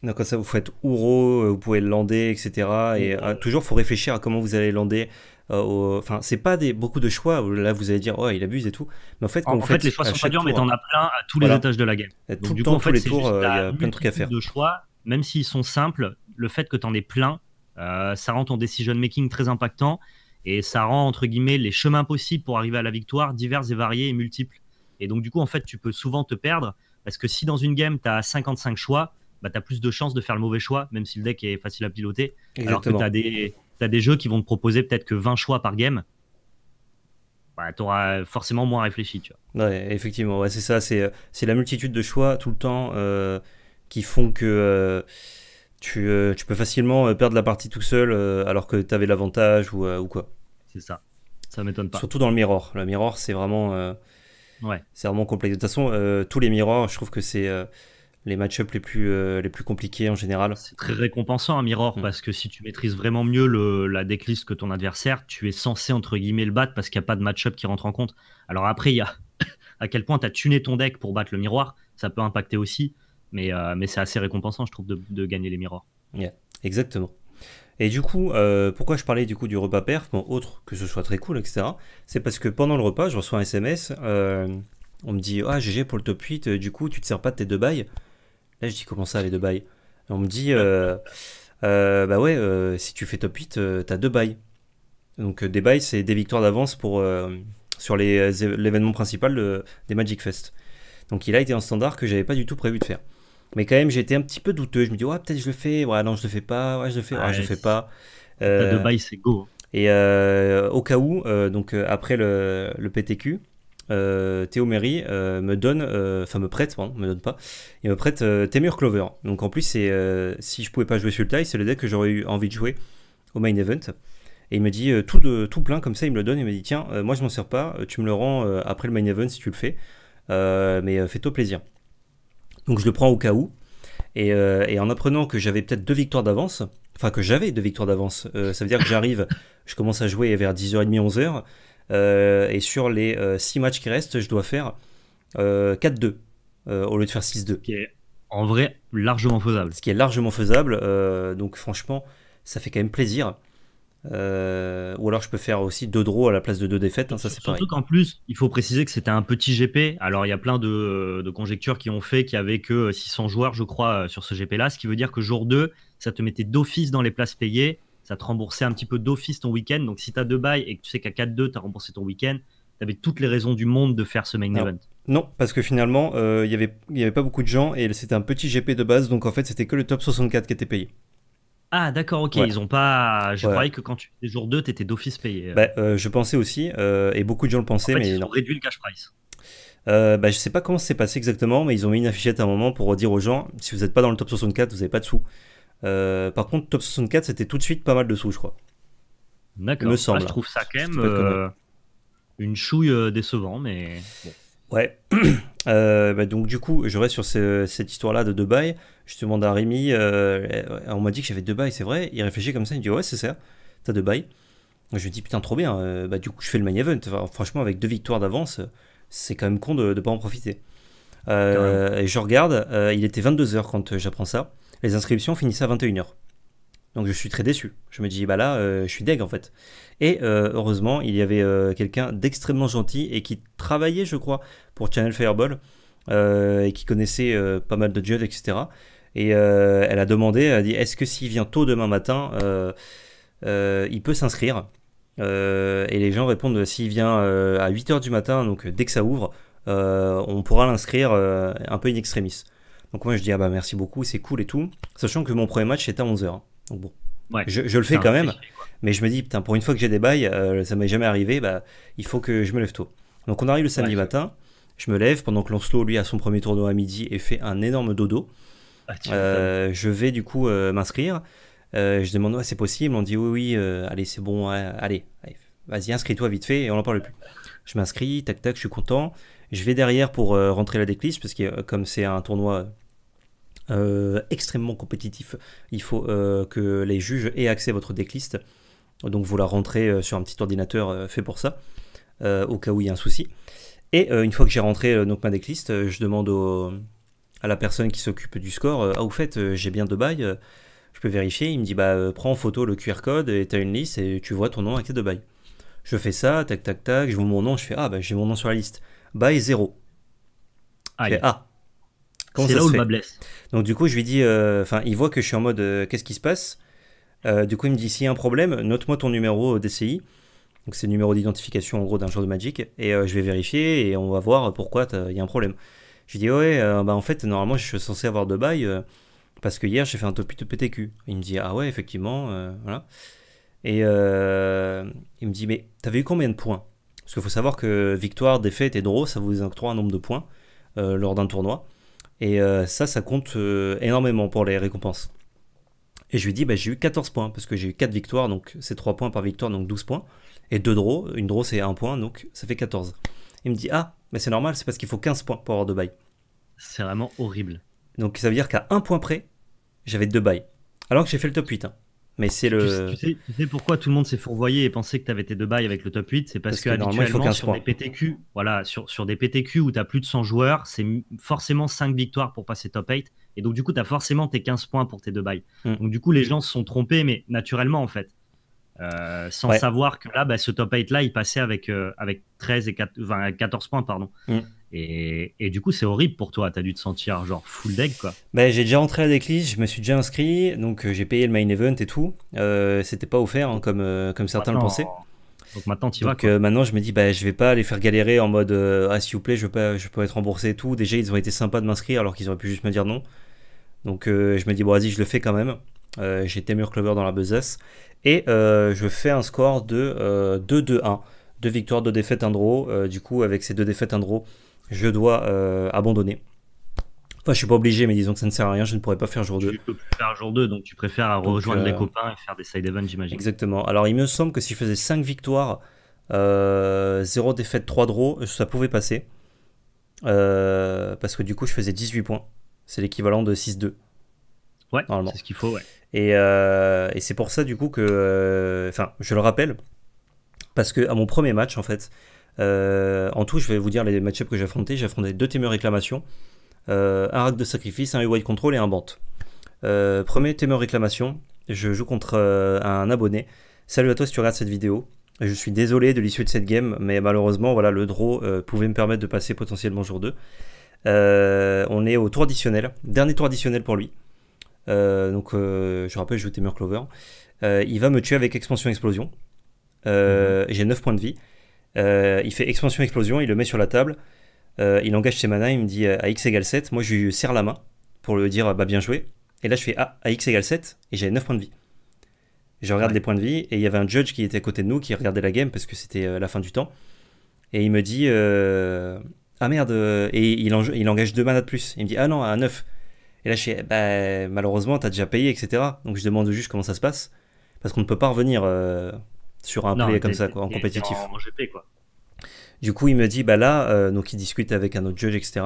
Donc, ça, vous faites Ouro, vous pouvez le lander, etc. Et toujours, il faut réfléchir à comment vous allez lander. Euh, enfin c'est pas des, beaucoup de choix. Là vous allez dire oh il abuse et tout, mais en fait fait les choix sont pas durs, mais t'en hein. as plein à tous les étages de la game. Donc, du tous les tours, il euh, y a plein de trucs à faire. De choix, même s'ils sont simples, le fait que t'en aies plein, euh, ça rend ton decision making très impactant et ça rend entre guillemets les chemins possibles pour arriver à la victoire divers et variés et multiples. Et donc du coup en fait tu peux souvent te perdre parce que si dans une game t'as 55 choix, bah, t'as plus de chances de faire le mauvais choix, même si le deck est facile à piloter. Alors que t'as des, tu des jeux qui vont te proposer peut-être que 20 choix par game. Bah, tu forcément moins réfléchi. Tu vois. Ouais, effectivement, ouais, c'est ça. C'est, euh, c'est la multitude de choix tout le temps euh, qui font que euh, tu, tu, peux facilement perdre la partie tout seul alors que tu avais l'avantage ou, ou, quoi. C'est ça. Ça m'étonne pas. Surtout dans le mirror. Le mirror, c'est vraiment, ouais. c'est vraiment complexe. De toute façon, tous les mirrors, je trouve que c'est les match-ups les, plus euh, les plus compliqués en général. C'est très récompensant un hein, miroir mm. parce que si tu maîtrises vraiment mieux la decklist que ton adversaire, tu es censé entre guillemets le battre parce qu'il n'y a pas de match-up qui rentre en compte. Alors après, il y a à quel point tu as tuné ton deck pour battre le miroir, ça peut impacter aussi, mais, euh, mais c'est assez récompensant, je trouve, de, gagner les miroirs. exactement. Et du coup, euh, pourquoi je parlais du coup du repas perf, autre que ce soit très cool, etc. C'est parce que pendant le repas, je reçois un SMS, on me dit Ah, GG pour le top 8, du coup, tu te sers pas de tes deux bails. Là, je dis comment ça, les deux bails On me dit, euh, euh, bah ouais, euh, si tu fais top 8, t'as deux bails. Donc des bails, c'est des victoires d'avance pour sur l'événement principal de, des Magic Fest. Donc il a été un standard que j'avais pas du tout prévu de faire. Mais quand même, j'étais un petit peu douteux. Je me dis, ouais, peut-être je le fais. Ouais, non, je le fais pas. Ouais, je le fais. Ouais, je le fais pas. deux bails, c'est go. Hein. Et au cas où, donc après le PTQ, euh, Théo Méry euh, me donne, euh, enfin me prête, pardon, me donne pas, il me prête Temur Clover. Donc en plus, si je pouvais pas jouer sur le taille c'est le deck que j'aurais eu envie de jouer au main event. Et il me dit tout, de, tout plein comme ça, il me le donne, il me dit tiens, moi je m'en sers pas, tu me le rends après le main event si tu le fais, mais fais-toi plaisir. Donc je le prends au cas où. Et, en apprenant que j'avais peut-être deux victoires d'avance, enfin que j'avais deux victoires d'avance. ça veut dire que j'arrive, je commence à jouer vers 10h30, 11h, euh, et sur les 6 euh, matchs qui restent, je dois faire 4-2 euh, au lieu de faire 6-2. Qui est en vrai largement faisable. Ce qui est largement faisable. donc franchement, ça fait quand même plaisir. ou alors je peux faire aussi deux draws à la place de deux défaites, hein, ça c'est Surtout qu'en plus, il faut préciser que c'était un petit GP. Alors il y a plein de, de conjectures qui ont fait qu'il n'y avait que 600 joueurs, je crois, sur ce GP-là, ce qui veut dire que jour 2, ça te mettait d'office dans les places payées ça te remboursait un petit peu d'office ton week-end. Donc si tu as deux bails et que tu sais qu'à 4-2, tu as remboursé ton week-end, tu avais toutes les raisons du monde de faire ce main event. Non, parce que finalement, euh, il n'y avait, y avait pas beaucoup de gens et c'était un petit GP de base, donc en fait, c'était que le top 64 qui était payé. Ah d'accord, ok, ils ont pas... Je croyais que quand tu faisais jour 2, tu étais d'office payé. Euh. Bah, euh, je pensais aussi, et beaucoup de gens le pensaient, mais... Ils ont réduit le cash price. bah, je sais pas comment c'est passé exactement, mais ils ont mis une affichette à un moment pour dire aux gens si vous n'êtes pas dans le top 64, vous n'avez pas de sous. Euh, par contre, top 64, c'était tout de suite pas mal de sous, je crois. D'accord. Me ah, je hein. trouve ça quand même euh, une chouille euh, décevant, mais. Ouais. Bah, donc du coup, je reste sur cette histoire-là de Dubaï. Je demande à Rémi, on m'a dit que j'avais Dubaï, c'est vrai. Il réfléchit comme ça, il dit ouais c'est ça, t'as Dubaï. Je lui dis putain trop bien. bah du coup je fais le main event. franchement avec deux victoires d'avance, c'est quand même con de ne pas en profiter. et je regarde, il était 22h quand j'apprends ça les inscriptions finissent à 21h. Donc je suis très déçu. Je me dis, bah là, euh, je suis deg en fait. Et euh, heureusement, il y avait euh, quelqu'un d'extrêmement gentil et qui travaillait, je crois, pour Channel Fireball et qui connaissait pas mal de judges, etc. Et elle a demandé, elle a dit, est-ce que s'il vient tôt demain matin, il peut s'inscrire Et les gens répondent, s'il vient à 8h du matin, donc dès que ça ouvre, on pourra l'inscrire un peu in extremis. Donc moi je dis ah bah merci beaucoup, c'est cool et tout, sachant que mon premier match c'était à 11h. Hein. Donc bon, je, le fais quand même, mais je me dis putain pour une fois que j'ai des bails, euh, ça m'est jamais arrivé, bah il faut que je me lève tôt. Donc on arrive le samedi matin, je me lève pendant que Lancelot lui a son premier tournoi à midi et fait un énorme dodo. Ah, euh, je vais du coup euh, m'inscrire. je demande c'est possible, on dit oui oui allez c'est bon allez, allez vas-y, inscris-toi vite fait et on n'en parle plus. Je m'inscris, tac tac, je suis content. Je vais derrière pour euh, rentrer la decklist parce que euh, comme c'est un tournoi euh, extrêmement compétitif, il faut que les juges aient accès à votre decklist. Donc vous la rentrez sur un petit ordinateur fait pour ça, au cas où il y a un souci. Et une fois que j'ai rentré donc ma decklist, je demande à la personne qui s'occupe du score, ah au fait j'ai bien deux bails, je peux vérifier, il me dit bah prends en photo le QR code et as une liste et tu vois ton nom avec tes deux bails. Je fais ça, tac, tac, tac, je mets mon nom, je fais Ah, ben j'ai mon nom sur la liste. bail zéro. Aïe. Fais, ah. C'est là où le blesse. Donc, du coup, je lui dis euh, Enfin, il voit que je suis en mode euh, Qu'est-ce qui se passe euh, Du coup, il me dit S'il y a un problème, note-moi ton numéro DCI. Donc, c'est le numéro d'identification, en gros, d'un joueur de Magic. Et je vais vérifier et on va voir pourquoi il y a un problème. Je lui dis Ouais, bah, en fait, normalement, je suis censé avoir de bail parce que hier j'ai fait un topi de PTQ. Il me dit ah ouais effectivement, voilà. Et euh, il me dit, mais t'avais eu combien de points Parce qu'il faut savoir que victoire, défaite et draw, ça vous octroie un nombre de points euh, lors d'un tournoi. Et euh, ça, ça compte énormément pour les récompenses. Et je lui dis, bah, j'ai eu 14 points, parce que j'ai eu 4 victoires, donc c'est 3 points par victoire, donc 12 points. Et 2 draws, une draw c'est 1 point, donc ça fait 14. Il me dit, ah, mais c'est normal, c'est parce qu'il faut 15 points pour avoir 2 bails. C'est vraiment horrible. Donc ça veut dire qu'à 1 point près, j'avais 2 bails. Alors que j'ai fait le top 8. Mais c'est le. Tu sais, pourquoi tout le monde s'est fourvoyé et pensait que tu avais tes deux bails avec le top 8 C'est parce, que, sur des PTQ, voilà, sur, des PTQ où tu as plus de 100 joueurs, c'est forcément 5 victoires pour passer top 8. Et donc, du coup, tu as forcément tes 15 points pour tes deux bails. Mm. Donc, du coup, les gens se sont trompés, mais naturellement, en fait. Euh, sans savoir que là, bah, ce top 8 là, il passait avec, euh, avec 13 et 14 points, pardon. Mm. Et, du coup, c'est horrible pour toi. T'as dû te sentir genre full deck, quoi. Bah, j'ai déjà rentré à la je me suis déjà inscrit, donc euh, j'ai payé le main event et tout. Euh, c'était pas offert, hein, comme, euh, comme certains le pensaient. Donc maintenant, tu vas. Quoi. maintenant, je me dis, bah, je vais pas les faire galérer en mode, ah, s'il vous plaît, je peux, je peux être remboursé et tout. Déjà, ils ont été sympas de m'inscrire alors qu'ils auraient pu juste me dire non. Donc, je me dis, bon, vas-y, je le fais quand même. j'ai mur Clover dans la besace. Et je fais un score de 2-2-1. Deux victoires, deux défaites, un draw. du coup, avec ces deux défaites, un draw je dois euh, abandonner. Enfin, je suis pas obligé, mais disons que ça ne sert à rien, je ne pourrais pas faire jour 2. Tu peux faire jour 2, donc tu préfères rejoindre des les euh, copains et faire des side events, j'imagine. Exactement. Alors, il me semble que si je faisais 5 victoires, 0 euh, défaite, 3 draws, ça pouvait passer. parce que du coup, je faisais 18 points. C'est l'équivalent de 6-2. Ouais, c'est ce qu'il faut, ouais. Et, c'est pour ça, du coup, que. Enfin, je le rappelle, parce que à mon premier match, en fait, euh, en tout, je vais vous dire les matchups que j'ai affrontés. J'ai affronté deux Témur Réclamation, euh, un Rack de Sacrifice, un UI Control et un Bant. Euh, premier Témur Réclamation, je joue contre un abonné. Salut à toi si tu regardes cette vidéo. Je suis désolé de l'issue de cette game, mais malheureusement, voilà, le draw pouvait me permettre de passer potentiellement jour 2. on est au tour additionnel, dernier tour additionnel pour lui. donc, je rappelle, je joue Témur Clover. il va me tuer avec Expansion Explosion. Mhm. J'ai 9 points de vie. Euh, il fait expansion-explosion, il le met sur la table. Euh, il engage ses manas, il me dit euh, à x égale 7. Moi, je lui serre la main pour lui dire bah, bien joué. Et là, je fais ah, à x égale 7 et j'ai 9 points de vie. Je regarde les points de vie et il y avait un judge qui était à côté de nous qui regardait la game parce que c'était la fin du temps. Et il me dit ah merde. Et il, engage 2 manas de plus. Il me dit ah non, à 9. Et là, je fais bah, malheureusement, t'as déjà payé, etc. Donc, je demande au juge comment ça se passe parce qu'on ne peut pas revenir sur un play comme ça, quoi, en compétitif. Du coup, il me dit, bah là, euh, donc il discute avec un autre judge, etc.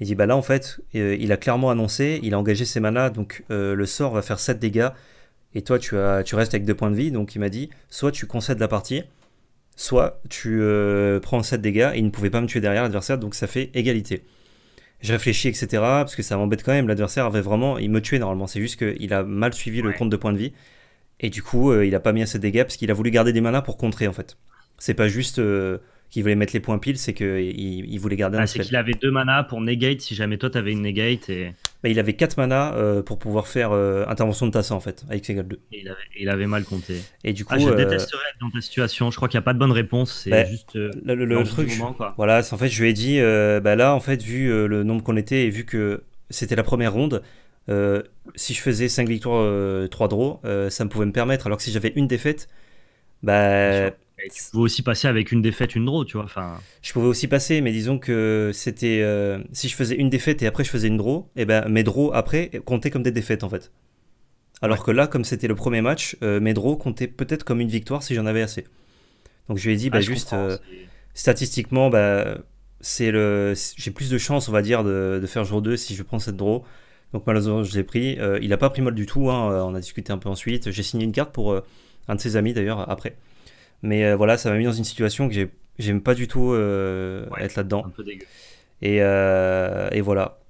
Il dit, bah là, en fait, euh, il a clairement annoncé, il a engagé ses manas, donc euh, le sort va faire 7 dégâts, et toi, tu, as, tu restes avec 2 points de vie, donc il m'a dit, soit tu concèdes la partie, soit tu prends 7 dégâts, et il ne pouvait pas me tuer derrière l'adversaire, donc ça fait égalité. Je réfléchis, etc., parce que ça m'embête quand même, l'adversaire avait vraiment, il me tuait normalement, c'est juste qu'il a mal suivi le compte de points de vie, et du coup, euh, il a pas mis assez de dégâts parce qu'il a voulu garder des manas pour contrer en fait. C'est pas juste euh, qu'il voulait mettre les points pile c'est qu'il il voulait garder un ah, spell C'est qu'il avait deux manas pour negate si jamais toi t'avais une negate. Et... Bah, il avait quatre manas euh, pour pouvoir faire intervention de tassa en fait, avec ses 2. il, avait, il avait mal compté. Et du ah, coup, je détesterais dans ta situation, je crois qu'il n'y a pas de bonne réponse, c'est bah, juste le, truc. Voilà, en fait, je lui ai dit, bah là, en fait, vu le nombre qu'on était et vu que c'était la première ronde, euh, si je faisais 5 victoires, 3 euh, draws, euh, ça me pouvait me permettre. Alors que si j'avais une défaite, bah. pouvais aussi passer avec une défaite, une draw, tu vois. Enfin... Je pouvais aussi passer, mais disons que c'était. si je faisais une défaite et après je faisais une draw, et eh ben mes draws après comptaient comme des défaites en fait. Alors que là, comme c'était le premier match, mes draws comptaient peut-être comme une victoire si j'en avais assez. Donc je lui ai dit, ah, bah juste, statistiquement, bah, c'est le j'ai plus de chance on va dire de, de faire jour 2 si je prends cette draw donc malheureusement, je l'ai pris. Euh, il n'a pas pris mal du tout. Hein. Euh, on a discuté un peu ensuite. J'ai signé une carte pour euh, un de ses amis d'ailleurs après. Mais voilà, ça m'a mis dans une situation que j'aime pas du tout être là-dedans. Et, et, voilà.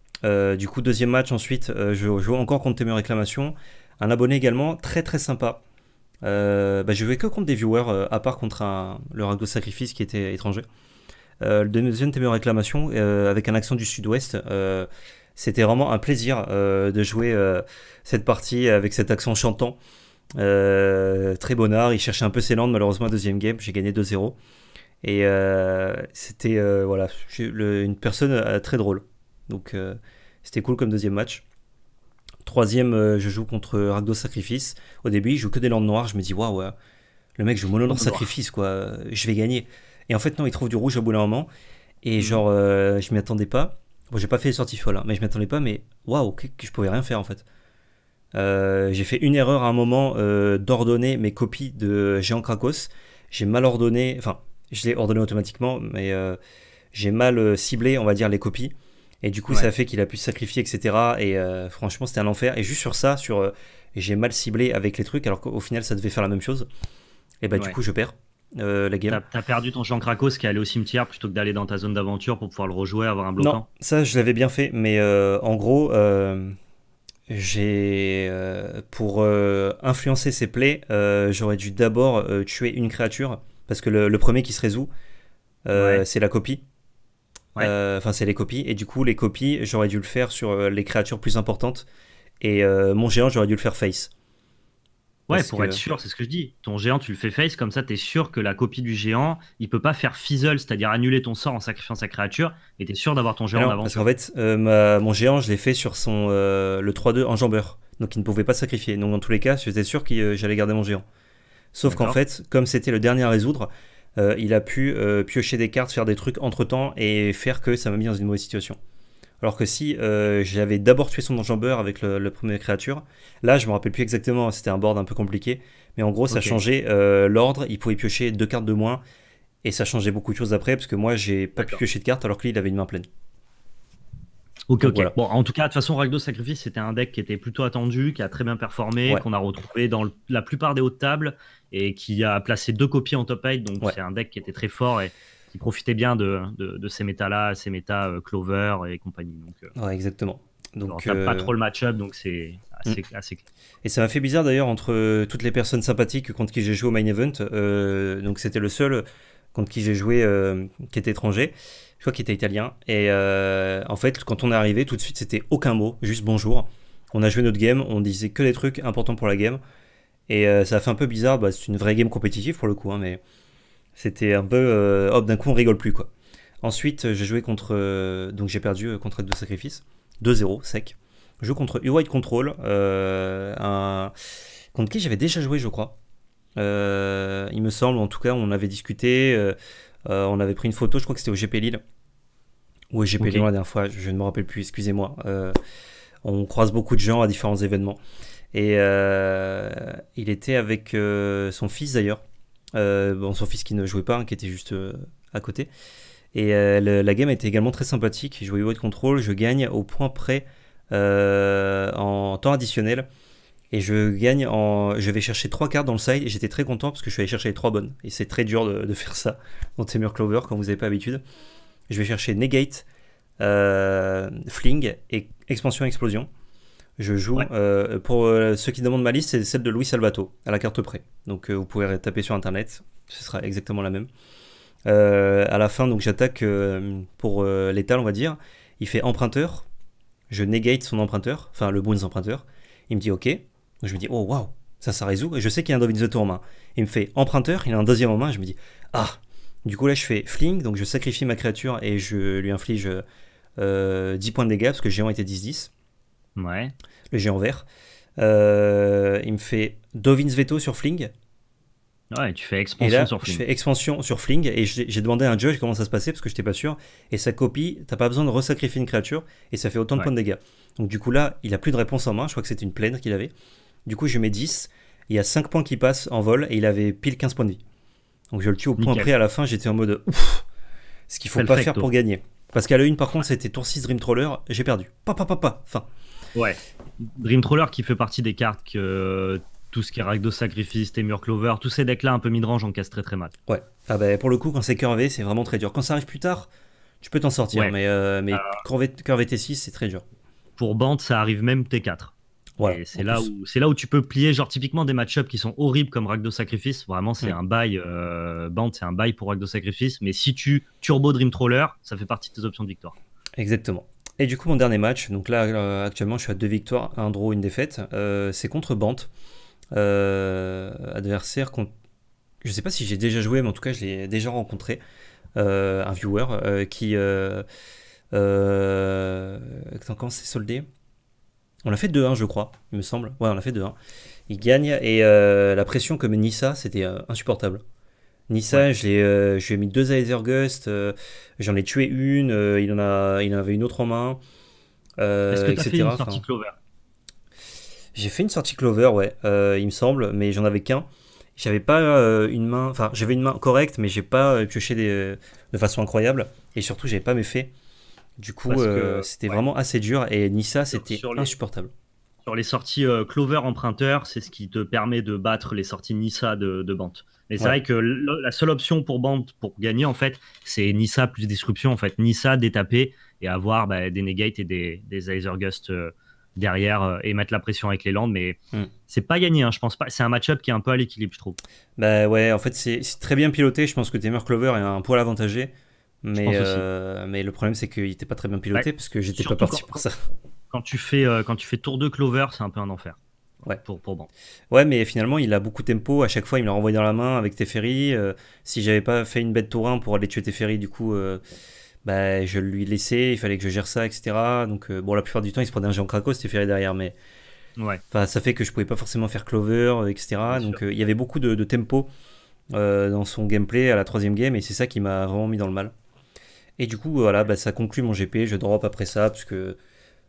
du coup, deuxième match ensuite, je, joue encore contre Témur Réclamation. Un abonné également, très très sympa. Bah, je jouais que contre des viewers, à part contre le Rago sacrifice qui était étranger. le deuxième Témur réclamation, avec un accent du sud-ouest, c'était vraiment un plaisir euh, de jouer euh, cette partie avec cet accent chantant. Euh, très bonnard, il cherchait un peu ses landes, malheureusement, deuxième game, j'ai gagné 2-0. Et c'était voilà, une personne très drôle. Donc c'était cool comme deuxième match. Troisième, je joue contre Ragdo Sacrifice. Au début, il joue que des landes noires. Je me dis, waouh, le mec joue mono Sacrifice, quoi. Je vais gagner. Et en fait, non, il trouve du rouge au bout d'un moment. Et mm. genre, je m'y attendais pas. Bon, j'ai pas fait les sorties folles, hein, mais je m'attendais pas, mais waouh, je pouvais rien faire en fait. Euh, j'ai fait une erreur à un moment euh, d'ordonner mes copies de Géant Krakos. J'ai mal ordonné, enfin, je l'ai ordonné automatiquement, mais euh, j'ai mal ciblé, on va dire, les copies. Et du coup, ça a fait qu'il a pu se sacrifier, etc. Et franchement, c'était un enfer. Et juste sur ça, sur j'ai mal ciblé avec les trucs, alors qu'au final, ça devait faire la même chose. Et bah, du coup, je perds. Euh, t'as perdu ton Jean Krakos qui est allé au cimetière plutôt que d'aller dans ta zone d'aventure pour pouvoir le rejouer, avoir un blocant. ça je l'avais bien fait, mais euh, en gros, euh, j'ai pour influencer ses plays, j'aurais dû d'abord tuer une créature parce que le, premier qui se résout, c'est la copie. Enfin, c'est les copies, et du coup, les copies, j'aurais dû le faire sur les créatures plus importantes. Et mon géant, j'aurais dû le faire face. Ouais, pour être sûr, c'est ce que je dis. Ton géant, tu le fais face, comme ça, t'es sûr que la copie du géant, il peut pas faire fizzle, c'est-à-dire annuler ton sort en sacrifiant sa créature, et t'es sûr d'avoir ton géant en avant. Parce qu'en fait, euh, mon géant, je l'ai fait sur son euh, le 3-2 jambeur donc il ne pouvait pas sacrifier. Donc dans tous les cas, j'étais sûr que euh, j'allais garder mon géant. Sauf qu'en fait, comme c'était le dernier à résoudre, il a pu piocher des cartes, faire des trucs entre temps, et faire que ça m'a mis dans une mauvaise situation. Alors que si euh, j'avais d'abord tué son enjambeur avec le, premier créature, là je me rappelle plus exactement, c'était un board un peu compliqué, mais en gros ça changeait euh, l'ordre, il pouvait piocher deux cartes de moins, et ça changeait beaucoup de choses après, parce que moi j'ai pas pu piocher de cartes alors que lui il avait une main pleine. Ok, ok. Bon, en tout cas, de toute façon, ragdo Sacrifice, c'était un deck qui était plutôt attendu, qui a très bien performé, qu'on a retrouvé dans la plupart des hautes tables et qui a placé deux copies en top 8. Donc, c'est un deck qui était très fort. Et qui profitaient bien de, ces méta là ces méta Clover et compagnie. Donc, euh. ouais, exactement. Donc, pas euh, trop le match-up, donc c'est Assez, mm. Et ça m'a fait bizarre d'ailleurs entre euh, toutes les personnes sympathiques contre qui j'ai joué au main event. donc c'était le seul contre qui j'ai joué qui était étranger. Je crois qu'il était italien. Et en fait, quand on est arrivé, tout de suite, c'était aucun mot, juste bonjour. On a joué notre game, on disait que des trucs importants pour la game. Et ça a fait un peu bizarre. Bah, c'est une vraie game compétitive pour le coup, hein, mais c'était un peu, euh, hop, d'un coup on rigole plus quoi. Ensuite, euh, j'ai joué contre, euh, donc j'ai perdu contre de Sacrifice. 2-0 sec. Je contre U-White Control, un... contre qui j'avais déjà joué, je crois. il me semble, en tout cas, on avait discuté, on avait pris une photo, je crois que c'était au GP Lille. Ou au GP Lille la dernière fois, je ne me rappelle plus, excusez-moi. on croise beaucoup de gens à différents événements. Et il était avec son fils d'ailleurs. Euh, bon, son fils qui ne jouait pas, hein, qui était juste euh, à côté. Et euh, la game était également très sympathique. Je voyais de contrôle, je gagne au point près en temps additionnel. Et je gagne en. Je vais chercher trois cartes dans le side et j'étais très content parce que je suis allé chercher les trois bonnes. Et c'est très dur de, faire ça dans Temur Clover quand vous n'avez pas l'habitude. Je vais chercher Negate, Fling et Expansion Explosion. Je joue. Euh, pour euh, ceux qui demandent ma liste, c'est celle de Louis Salvato, à la carte près. Donc euh, vous pouvez taper sur internet, ce sera exactement la même. à la fin, donc j'attaque pour l'étal, on va dire. Il fait emprunteur. Je negate son emprunteur, enfin le bonus emprunteur. Il me dit OK. je me dis oh waouh, ça ça résout. je sais qu'il y a un Dovin's the Tour en main. Il me fait emprunteur, il a un deuxième en main. Je me dis ah. Du coup là, je fais fling, donc je sacrifie ma créature et je lui inflige 10 points de dégâts parce que le géant était 10-10. Ouais. Le géant vert. Euh, il me fait Dovin's Veto sur Fling. Ouais, tu fais expansion sur Fling. Je fais expansion sur Fling et j'ai demandé à un judge comment ça se passait parce que je j'étais pas sûr. Et sa copie, t'as pas besoin de resacrifier une créature et ça fait autant de points de dégâts. Donc du coup là, il a plus de réponse en main. Je crois que c'était une plaine qu'il avait. Du coup, je mets 10. Il y a 5 points qui passent en vol et il avait pile 15 points de vie. Donc je le tue au point près à la fin. J'étais en mode ouf, ce qu'il faut pas faire pour gagner. Parce qu'à la une, par contre, c'était tour 6 Dream Troller. J'ai perdu. Pa, pa, pa, Fin. Ouais. Dream Trawler qui fait partie des cartes que euh, tout ce qui est Ragdo Sacrifice, Temur Clover, tous ces decks-là un peu midrange casse très très mal. Ouais. Ah bah, pour le coup, quand c'est curvé, c'est vraiment très dur. Quand ça arrive plus tard, tu peux t'en sortir, mais, euh, mais euh. Curvé, T6, c'est très dur. Pour Band, ça arrive même T4. Ouais, c'est là, où, c'est là où tu peux plier, genre typiquement des match qui sont horribles comme Ragdo Sacrifice. Vraiment, c'est un bail. c'est un bail pour Ragdo Sacrifice. Mais si tu turbo Dream Trawler, ça fait partie de tes options de victoire. Exactement. Et du coup, mon dernier match, donc là euh, actuellement je suis à deux victoires, un draw, une défaite, euh, c'est contre Bante, euh, adversaire contre... Je sais pas si j'ai déjà joué, mais en tout cas je l'ai déjà rencontré, un viewer qui... quand c'est soldé On l'a fait 2-1 je crois, il me semble. Ouais, on l'a fait 2-1. Il gagne et la pression que met ça c'était insupportable. Nissa, je, euh, je lui ai mis deux Aether Gust, euh, j'en ai tué une, euh, il, en a, il avait une autre en main. Est-ce que tu as une sortie Clover J'ai fait une sortie Clover, ouais, il me semble, mais j'en avais qu'un. J'avais pas une main, enfin j'avais une main correcte, mais j'ai pas pioché de façon incroyable, et surtout j'avais pas mes faits. Du coup, c'était vraiment assez dur, et Nissa, c'était insupportable. Sur les sorties euh, Clover emprunteur, c'est ce qui te permet de battre les sorties Nissa de, de Bant. Mais c'est vrai que la seule option pour Bant pour gagner, en fait, c'est Nissa plus Disruption. En fait, Nissa détaper et avoir bah, des negate et des, des Gust euh, derrière euh, et mettre la pression avec les Landes. Mais hmm. c'est pas gagné, hein. je pense pas. C'est un match-up qui est un peu à l'équilibre, je trouve. Bah ouais, en fait, c'est très bien piloté. Je pense que Temur Clover est un poil avantagé. Mais, mais le problème, c'est qu'il était pas très bien piloté parce que j'étais pas parti pour ça quand tu fais euh, quand tu fais tour de Clover, c'est un peu un enfer. Ouais. Pour, pour bon. Ouais, mais finalement, il a beaucoup de tempo. À chaque fois, il me l'a renvoyé dans la main avec Teferi. Euh, si j'avais pas fait une bête tour 1 pour aller tuer Teferi, du coup, euh, bah, je lui laissais. Il fallait que je gère ça, etc. Donc, bon, la plupart du temps, il se prenait un géant Krakos, Teferi derrière. Mais ouais. ça fait que je pouvais pas forcément faire Clover, etc. donc, il y avait beaucoup de, de tempo dans son gameplay à la troisième game. Et c'est ça qui m'a vraiment mis dans le mal. Et du coup, voilà, bah, ça conclut mon GP. Je drop après ça parce que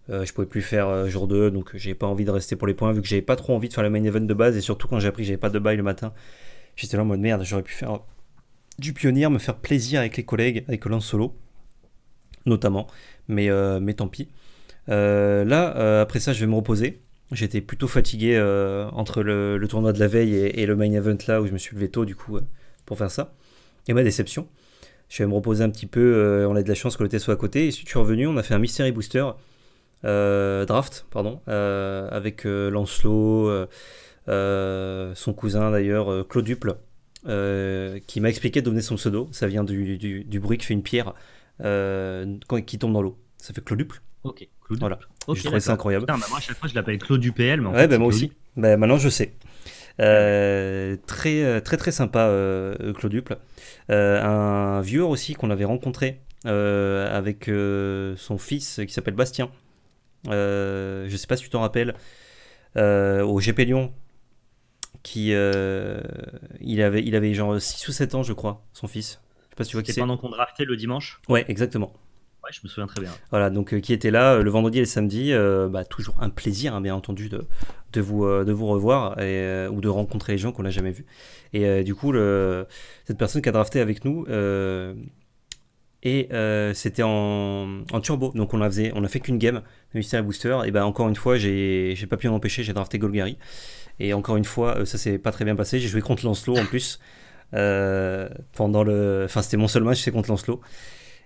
je euh, je pouvais plus faire euh, jour 2, donc j'ai pas envie de rester pour les points, vu que j'avais pas trop envie de faire le main event de base, et surtout quand j'ai appris que j'avais pas de bail le matin, j'étais là en mode merde, j'aurais pu faire du pionnier, me faire plaisir avec les collègues, avec l'un Solo, notamment, mais, euh, mais tant pis. là, après ça, je vais me reposer. J'étais plutôt fatigué entre le, tournoi de la veille et, le main event là où je me suis levé tôt du coup pour faire ça. Et ma déception, je vais me reposer un petit peu. on a de la chance que le test soit à côté. Et si tu es revenu, on a fait un mystery booster euh, draft, pardon, euh, avec euh, Lancelot, son cousin d'ailleurs, Clauduple, qui m'a expliqué d'où venait son pseudo. Ça vient du, du, bruit que fait une pierre quand, qui tombe dans l'eau. Ça fait Clauduple. Ok. Claude. Voilà. je trouvais ça incroyable. Bah, moi, à chaque fois, je l'appelle Claude du Mais bah, moi aussi. Bah, maintenant, je sais. très très très sympa claude Clauduple. un viewer aussi qu'on avait rencontré avec son fils qui s'appelle Bastien. Euh, je sais pas si tu t'en rappelles, euh, au GP Lyon, qui euh, il avait il avait genre 6 ou 7 ans je crois, son fils. Je sais pas si tu vois qui c'est. pendant qu'on draftait le dimanche. Ouais, exactement. Ouais, je me souviens très bien. Voilà, donc qui était là le vendredi et le samedi, bah, toujours un plaisir hein, bien entendu de, de vous de vous revoir et, ou de rencontrer les gens qu'on n'a jamais vus. Et du coup le, cette personne qui a drafté avec nous et euh, c'était en, turbo, donc on a fait qu'une game, mais Mystery booster, et ben encore une fois j'ai pas pu en empêcher, j'ai drafté Golgari, et encore une fois euh, ça s'est pas très bien passé, j'ai joué contre Lancelot en plus, euh, pendant le, enfin c'était mon seul match, c'est contre Lancelot,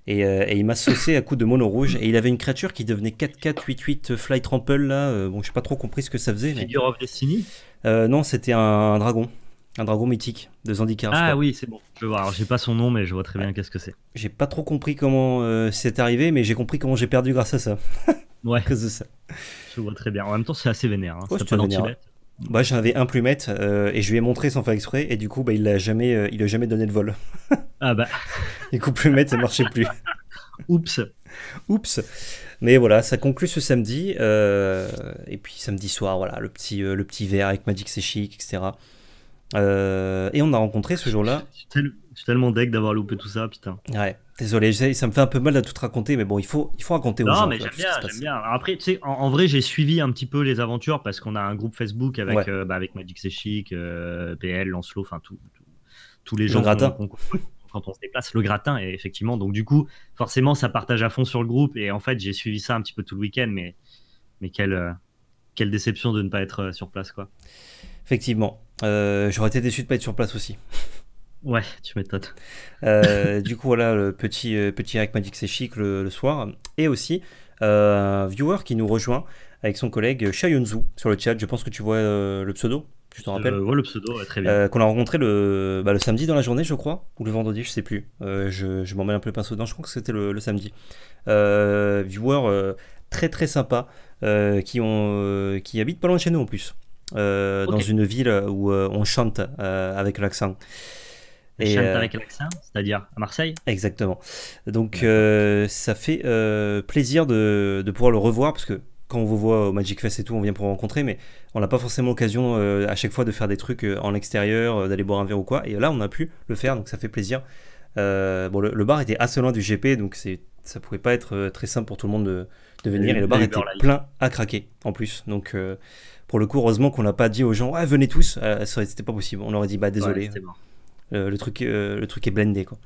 et, il m'a saucé à coup de mono rouge, et il avait une créature qui devenait 4-4-8-8 Fly Trample là, bon j'ai pas trop compris ce que ça faisait. Figure of Destiny Non c'était un dragon. Un dragon mythique de Zandikar. Ah oui, c'est bon. Je vois. Alors, j'ai pas son nom, mais je vois très bien qu'est-ce que c'est. J'ai pas trop compris comment euh, c'est arrivé, mais j'ai compris comment j'ai perdu grâce à ça. ouais. ça. Je vois très bien. En même temps, c'est assez vénère. Hein. c'est pas Bah, j'avais un plumette euh, et je lui ai montré sans faire exprès, et du coup, bah, il l'a jamais, euh, il a jamais donné de vol. ah bah. Du coup, plumette, ça marchait plus. Oups. Oups. Mais voilà, ça conclut ce samedi. et puis samedi soir, voilà, le petit, le petit verre avec Magic C'est Chic, etc. Euh, et on a rencontré ce jour-là. Je suis tellement deg d'avoir loupé tout ça, putain. Ouais, désolé, ça me fait un peu mal à tout raconter, mais bon, il faut, il faut raconter aux non, Non, mais j'aime bien, après, tu sais, en, vrai, j'ai suivi un petit peu les aventures parce qu'on a un groupe Facebook avec, euh, bah, avec Magic C'est Chic, euh, PL, Lancelot, enfin, tous les gens. Le gratin. quand on se déplace, le gratin, et effectivement. Donc, du coup, forcément, ça partage à fond sur le groupe. Et en fait, j'ai suivi ça un petit peu tout le week-end, mais, mais quelle, quelle déception de ne pas être sur place, quoi. Effectivement. Euh, j'aurais été déçu de pas être sur place aussi. Ouais, tu m'étonnes. Euh, du coup, voilà, le petit, euh, petit hack Magic C'est Chic le, soir. Et aussi, un viewer qui nous rejoint avec son collègue Shayunzu sur le chat. Je pense que tu vois le pseudo, je t'en rappelle. ouais, le pseudo, très bien. Qu'on a rencontré le, bah, le samedi dans la journée, je crois, ou le vendredi, je sais plus. je, je m'en mêle un peu le pinceau dedans, je crois que c'était le, le, samedi. viewer très très sympa, qui, ont, qui habite pas loin de chez nous en plus. Euh, dans une ville où euh, on chante euh, avec l'accent. Et chante avec l'accent, c'est-à-dire à Marseille Exactement. Donc ça fait plaisir de, de pouvoir le revoir parce que quand on vous voit au Magic Fest et tout, on vient pour rencontrer, mais on n'a pas forcément l'occasion à chaque fois de faire des trucs en extérieur, d'aller boire un verre ou quoi. Et là, on a pu le faire, donc ça fait plaisir. bon, le, bar était assez loin du GP, donc c'est ça pouvait pas être très simple pour tout le monde de, de venir. Et le bar était plein à craquer en plus, donc pour le coup, heureusement qu'on n'a pas dit aux gens, ah, venez tous, euh, c'était pas possible. On aurait dit, bah désolé. Hein. Euh, le, truc, euh, le truc est blendé. Quoi.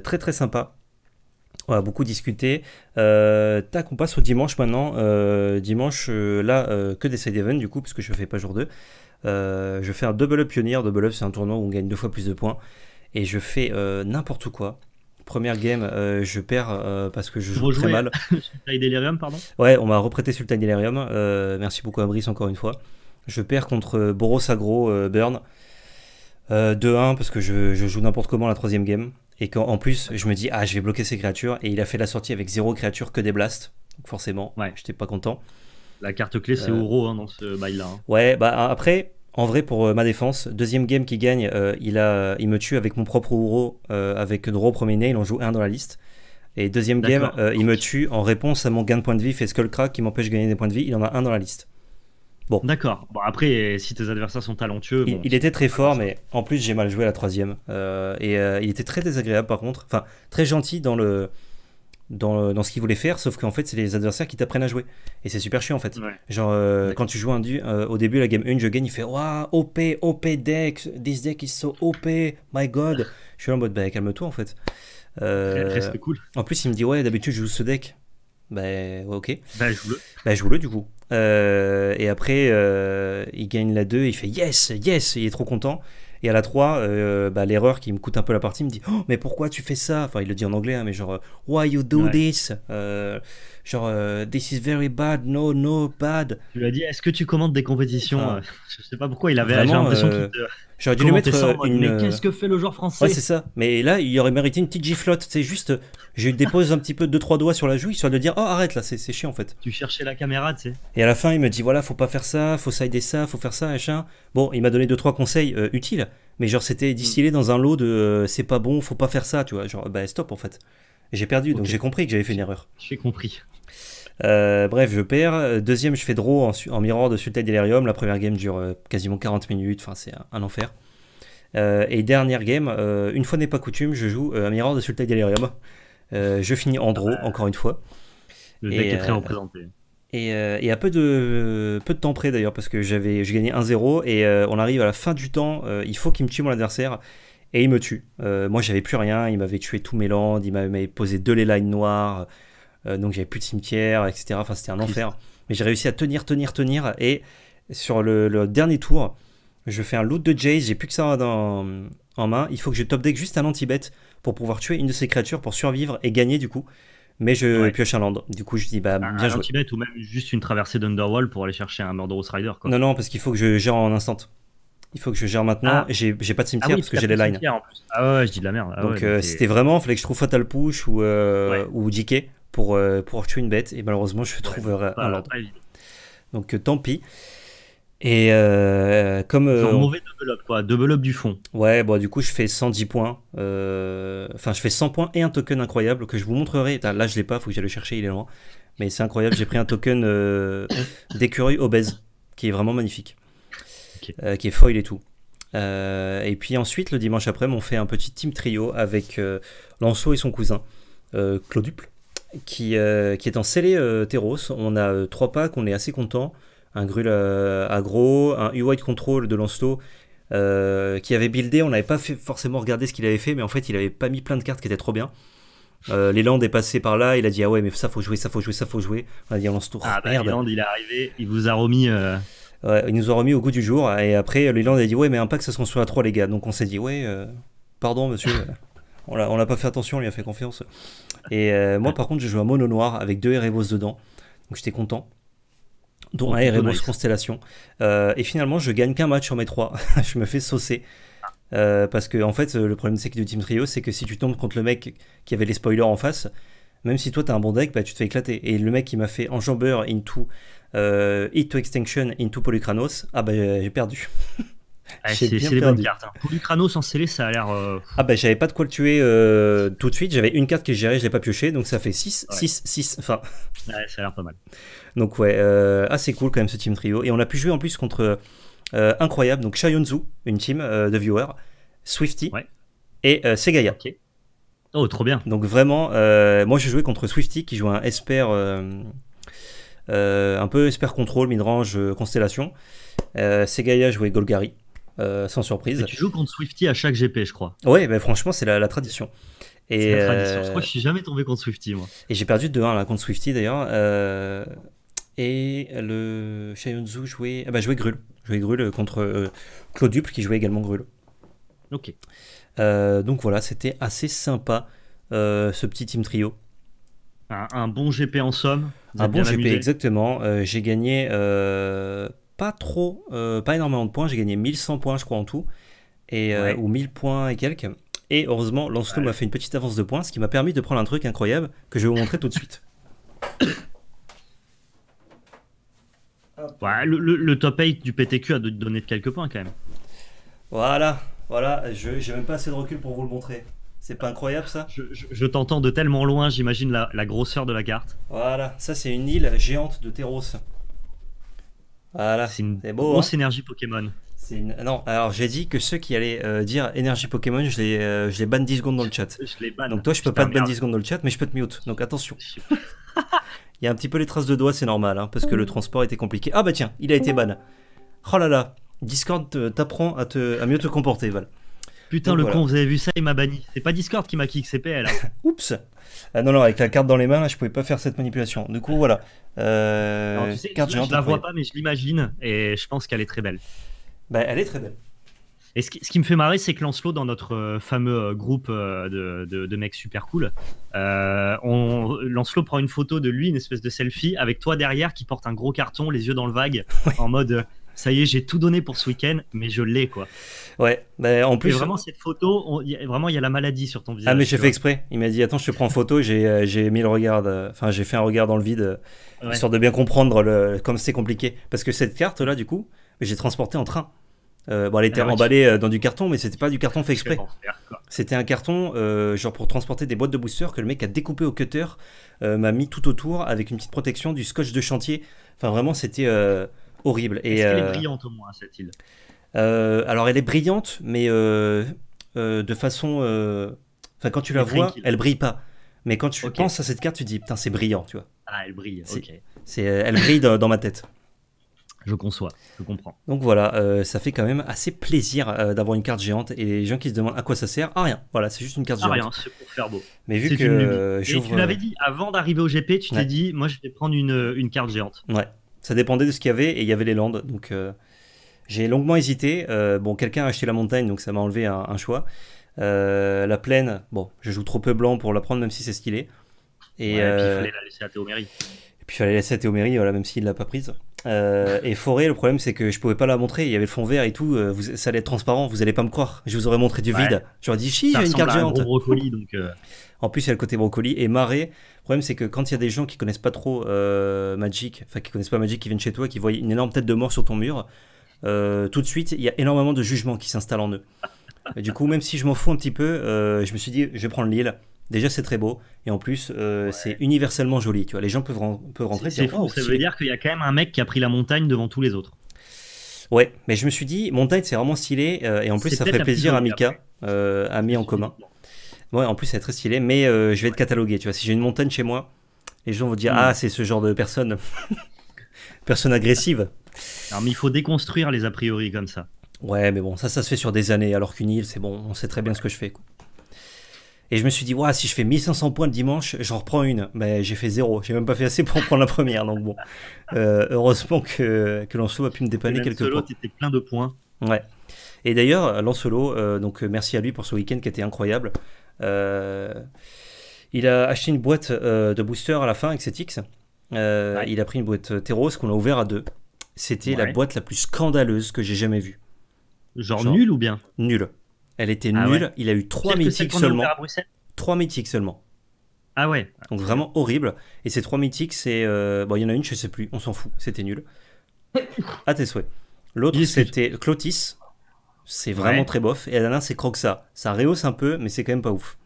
très très sympa. On a beaucoup discuté. tac, on passe au dimanche maintenant. dimanche, là, que des side du coup, parce que je fais pas jour 2. je fais un double up pionnier. Double up, c'est un tournoi où on gagne deux fois plus de points. Et je fais n'importe quoi. Première game, euh, je perds euh, parce que je joue très mal. pardon Ouais, on m'a reprêté Sultan Delirium. Euh, merci beaucoup, à Brice encore une fois. Je perds contre Boros Agro Burn 2-1 parce que je, joue n'importe comment la troisième game. Et quand, en plus, je me dis, ah, je vais bloquer ces créatures. Et il a fait la sortie avec zéro créature que des blasts. Donc forcément, ouais. j'étais pas content. La carte clé, c'est Oro hein, dans ce bail-là. Hein. Ouais, bah après, en vrai, pour euh, ma défense, deuxième game qui gagne, euh, il, a, il me tue avec mon propre Uro, euh, avec draw premier nez, il en joue un dans la liste. Et deuxième game, il me tue en réponse à mon gain de points de vie, fait Skullcrack qui m'empêche de gagner des points de vie, il en a un dans la liste. Bon. D'accord. Bon, après, si tes adversaires sont talentueux. il, était très fort, mais en plus, j'ai mal joué la troisième. et il était très désagréable par contre. Enfin, très gentil dans le euh, dans, ce qu'il voulait faire, sauf qu'en fait, c'est les adversaires qui t'apprennent à jouer. Et c'est super chiant en fait. Genre, euh, quand tu joues un du, euh, au début, la game 1, je gagne, il fait Waouh, OP, OP deck, this deck is so OP, my god. Je suis là en mode, Ben calme-toi en fait. cool. En plus, il me dit, ouais, d'habitude, je joue ce deck. Ben ouais, ok. je bah, joue-le. Bah, joue-le du coup. et après, il gagne la 2, il fait Yes, yes, il est trop content. Et à la 3, euh, bah, l'erreur qui me coûte un peu la partie me dit oh, mais pourquoi tu fais ça Enfin, il le dit en anglais, hein, mais genre Why you do this euh, genre euh, This is very bad, no, no, bad. Tu lui as dit, est-ce que tu commandes des compétitions euh, Je sais pas pourquoi il avait l'impression qu'il euh, te... J'aurais dû lui mettre une... Mais qu'est-ce que fait le joueur français Ouais, c'est ça. Mais là, il aurait mérité une petite giflotte. C'est juste, je lui dépose un petit peu deux trois doigts sur la joue, histoire de dire, oh arrête là, c'est chiant en fait. Tu cherchais la caméra, tu sais. Et à la fin, il me dit, voilà, faut pas faire ça, faut sider ça, faut faire ça, machin. Bon, il m'a donné deux trois conseils utiles, mais genre c'était distillé dans un lot de, c'est pas bon, faut pas faire ça, tu vois. Genre, bah stop en fait. J'ai perdu, donc j'ai compris que j'avais fait une erreur. J'ai compris. Euh, bref, je perds. Deuxième, je fais draw en, mirror de Sultan Delirium. La première game dure euh, quasiment 40 minutes. Enfin, c'est un, enfer. Euh, et dernière game, une fois n'est pas coutume, je joue un miroir de Sultan Delirium. je finis en draw, encore une fois. Le deck est très représenté. Et, à peu de, peu de temps près d'ailleurs, parce que j'avais, j'ai gagné 1-0 et on arrive à la fin du temps. il faut qu'il me tue mon adversaire et il me tue. Euh, moi, j'avais plus rien, il m'avait tué tous mes lands, il m'avait posé deux les lines noires, euh, donc j'avais plus de cimetière, etc. Enfin, c'était un enfer. Mais j'ai réussi à tenir, tenir, tenir, et sur le, dernier tour, je fais un loot de Jace, j'ai plus que ça dans, en main. Il faut que je top deck juste un anti-bet pour pouvoir tuer une de ces créatures pour survivre et gagner du coup. Mais je pioche un land. Du coup, je dis bah bien un, joué. anti-bet ou même juste une traversée d'underwall pour aller chercher un Murderous Rider. Non, non, parce qu'il faut que je gère en instant il faut que je gère maintenant. Ah. J'ai pas de cimetière ah parce que j'ai les lines. Ah ouais, je dis de la merde. Ah euh, donc c'était vraiment, fallait que je trouve Fatal Push ou, euh, ou pour, euh, pour tuer une bête. Et malheureusement, je trouve un Donc tant pis. Et comme. Genre mauvais double up, quoi. Double up du fond. Ouais, bon, du coup, je fais 110 points. Enfin, je fais 100 points et un token incroyable que je vous montrerai. Là, je l'ai pas, faut que j'aille le chercher, il est loin. Mais c'est incroyable, j'ai pris un token d'écureuil obèse qui est vraiment magnifique. Euh, qui est foil et tout. Euh, et puis ensuite, le dimanche après, on fait un petit team trio avec euh, Lanceau et son cousin, Clauduple, qui, qui est en scellé terros. On a trois packs, on est assez content. Un Grul agro, un U-White Control de Lancelot qui avait buildé. On n'avait pas forcément regardé ce qu'il avait fait, mais en fait, il avait pas mis plein de cartes qui étaient trop bien. Euh, landes est passé par là, il a dit ah ouais mais ça faut jouer, ça faut jouer, ça faut jouer. On a dit on Ah bah, merde. il est arrivé, il vous a remis. Il nous a remis au goût du jour. Et après, Leland a dit Ouais, mais un Impact, ça se construit à 3, les gars. Donc on s'est dit Ouais, euh, pardon, monsieur. on n'a pas fait attention, on lui a fait confiance. Et euh, moi, par contre, j'ai joué un mono noir avec deux Erebos dedans. Donc j'étais content dont oh, un Erebos Constellation. Euh, et finalement, je gagne qu'un match sur mes trois. je me fais saucer. parce que, en fait, le problème c'est que du Team Trio, c'est que si tu tombes contre le mec qui avait les spoilers en face, même si toi t'as un bon deck, bah, tu te fais éclater. Et le mec qui m'a fait enjambeur into euh, Hit e to Extinction into polycranos ah bah euh, j'ai perdu. Ah, c'est les bonnes cartes. Hein. Polychranos en scellé, ça a l'air. Euh, ah bah j'avais pas de quoi le tuer euh, tout de suite, j'avais une carte qui gérée, je l'ai pas pioché, donc ça fait 6, 6, 6. Enfin. ça a l'air pas mal. Donc ouais, assez cool quand même ce team trio. Et on a pu jouer en plus contre incroyable, donc Shionzu une team de viewers, Swifty et Segaya. Oh, trop bien. Donc vraiment, moi j'ai joué contre Swifty qui joue un Esper euh, un peu Esper Control, Midrange, euh, Constellation. Euh, Segaïa jouait Golgari. sans surprise. tu joues contre Swifty à chaque GP, je crois. Ouais, mais franchement, c'est la, tradition. Et la tradition. Je crois que je suis jamais tombé contre Swifty, moi. Et j'ai perdu 2-1 contre Swifty d'ailleurs. et le Shayonzu jouait, ah, bah, jouait Grul. Jouait Grul contre qui jouait également Grul. Ok. donc voilà, c'était assez sympa ce petit team trio. Un, bon GP en somme. Un bon GP, exactement. Euh, j'ai gagné euh, pas trop, euh, pas énormément de points. J'ai gagné 1100 points, je crois, en tout. Et, Ou 1000 points et quelques. Et heureusement, Lancelot m'a fait une petite avance de points, ce qui m'a permis de prendre un truc incroyable que je vais vous montrer tout de suite. le, top 8 du PTQ a donné de quelques points quand même. Voilà, voilà, j'ai même pas assez de recul pour vous le montrer. C'est pas incroyable ça Je, t'entends de tellement loin, j'imagine la, grosseur de la carte. Voilà, ça c'est une île géante de Terros. Voilà, c'est une beau, grosse hein énergie Pokémon. Une... Non, alors j'ai dit que ceux qui allaient euh, dire énergie Pokémon, je les, euh, les banne 10 secondes dans le chat. Donc toi, je peux pas te ban 10 secondes dans le chat, mais je peux te mute. Donc attention. il y a un petit peu les traces de doigts, c'est normal, hein, parce que le transport était compliqué. Ah bah tiens, il a été ban. Oh là là, Discord t'apprend à, à mieux te comporter, Val. Putain, le con, vous avez vu ça, il m'a banni. C'est pas Discord qui m'a kick, c'est PL. Hein. Oups ah, Non, non, avec la carte dans les mains, là, je pouvais pas faire cette manipulation. Du coup, voilà. Euh, je, la vois pas, mais je l'imagine, et je pense qu'elle est très belle. Bah, elle est très belle. Et ce qui, me fait marrer, c'est que Lancelot, dans notre euh, fameux euh, groupe de, mecs super cool, on, Lancelot prend une photo de lui, une espèce de selfie, avec toi derrière qui porte un gros carton, les yeux dans le vague, en mode ça y est, j'ai tout donné pour ce week-end, mais je l'ai quoi. Ouais, bah, en plus. Et vraiment, cette photo, on, y a, vraiment, il y a la maladie sur ton visage. Ah, mais j'ai fait exprès. Il m'a dit, attends, je te prends en photo, euh, j'ai mis le regard, enfin, j'ai fait un regard dans le vide, ouais. histoire de bien comprendre le, comme c'est compliqué. Parce que cette carte-là, du coup, j'ai transporté en train. Euh, bon, elle était ah emballée euh, dans du carton, mais c'était pas du carton fait exprès. C'était un carton, genre pour transporter des boîtes de boosters que le mec a découpé au cutter, m'a mis tout autour avec une petite protection du scotch de chantier. Enfin, vraiment, c'était horrible. Et, est est euh, brillante au moins, cette île euh, Alors, elle est brillante, mais euh, de façon. Enfin, quand tu la vois, elle brille pas. Mais quand tu penses à cette carte, tu dis putain, c'est brillant, tu vois. Ah, elle brille, c'est, ok. C'est, elle brille dans, ma tête. Je conçois, je comprends. Donc voilà, ça fait quand même assez plaisir d'avoir une carte géante. Et les gens qui se demandent à quoi ça sert, ah rien, voilà, c'est juste une carte ah, rien, c'est pour faire beau. Mais vu que. Et tu l'avais dit, avant d'arriver au GP, tu t'es dit, moi je vais prendre une, une carte géante. Ouais. Ça dépendait de ce qu'il y avait et il y avait les Landes. Donc euh, j'ai longuement hésité. Euh, bon, quelqu'un a acheté la montagne, donc ça m'a enlevé un, choix. Euh, la plaine, bon, je joue trop peu blanc pour la prendre, même si c'est ce qu'il est. et puis il fallait la laisser à Théomérie. Et puis il fallait laisser à Théomérie, voilà, même s'il l'a pas prise. et forêt, le problème c'est que je pouvais pas la montrer. Il y avait le fond vert et tout. vous, ça allait être transparent. Vous allez pas me croire. Je vous aurais montré du vide. J'aurais dit, chi, j'ai une carte géante. En plus, il y a le côté brocoli et Marée. Le problème, c'est que quand il y a des gens qui connaissent pas trop euh, Magic, enfin qui connaissent pas Magic, qui viennent chez toi, qui voient une énorme tête de mort sur ton mur, euh, tout de suite, il y a énormément de jugements qui s'installent en eux. du coup, même si je m'en fous un petit peu, euh, je me suis dit, je vais prendre l'île. Déjà, c'est très beau. Et en plus, c'est universellement joli. Tu vois, les gens peuvent, peuvent rentrer. C'est fou. ça veut dire qu'il y a quand même un mec qui a pris la montagne devant tous les autres. Ouais, mais je me suis dit, montagne, c'est vraiment stylé. et en plus, ça fait plaisir à Mika, ami en commun. Ouais, en plus, c'est très stylé, mais euh, je vais être catalogué. Tu vois, si j'ai une montagne chez moi, les gens vont dire hmm. Ah, c'est ce genre de personne. personne agressive. mais il faut déconstruire les a priori comme ça. Ouais, mais bon, ça, ça se fait sur des années, alors qu'une île, c'est bon, on sait très bien ce que je fais. Et je me suis dit, ouais, si je fais 1500 points le dimanche, j'en reprends une. Mais j'ai fait zéro. J'ai même pas fait assez pour en prendre la première. Donc bon, euh, heureusement que, que Lancelot a pu me dépanner quelques Lancelot, points. plein de points. Ouais. Et d'ailleurs, Lancelot, euh, donc merci à lui pour ce week-end qui était incroyable. Euh, il a acheté une boîte euh, de booster à la fin avec cet euh, X. Il a pris une boîte Terros qu'on a ouvert à deux. C'était la boîte la plus scandaleuse que j'ai jamais vue. Genre, nulle ou bien Nulle. Elle était ah nulle. Il a eu trois mythiques seulement. Trois mythiques seulement. Ah ouais. Donc vraiment horrible. Et ces trois mythiques, c'est bon, il y en a une, je sais plus, on s'en fout, c'était nul. à tes souhaits. L'autre, c'était Clotis, c'est vraiment très bof. Et alain, c'est croque Ça Ça rehausse un peu, mais c'est quand même pas ouf.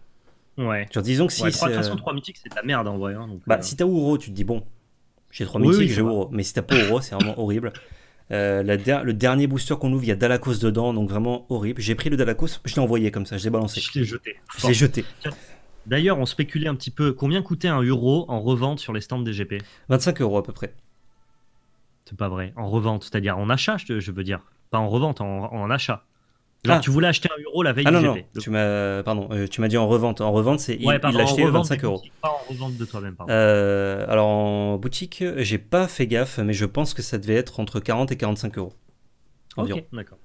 Ouais. disons que si. de 3 euh, mythiques, c'est de la merde en vrai. Hein, bah, euh. si t'as Ouro, tu te dis, bon, j'ai 3 mythiques, j'ai Ouro. Mais si t'as pas Ouro, c'est vraiment horrible. Euh, le dernier booster qu'on ouvre, il y a Dalakos dedans, donc vraiment horrible. J'ai pris le Dalakos, je l'ai envoyé comme ça, je l'ai balancé. Je l'ai jeté. Je l'ai jeté. D'ailleurs, on spéculait un petit peu combien coûtait un euro en revente sur les stands Gp 25 euros à peu près. C'est pas vrai. En revente, c'est-à-dire en achat, je veux dire. Pas en revente, en achat. Ah. tu voulais acheter un euro la veille ah, non, Non. Tu m'as, pardon, euh, tu m'as dit en revente. En revente, c'est il l'a acheté 25 euros. Pas en revente de toi-même, euh, alors en boutique, j'ai pas fait gaffe, mais je pense que ça devait être entre 40 et 45 euros. Environ. d'accord.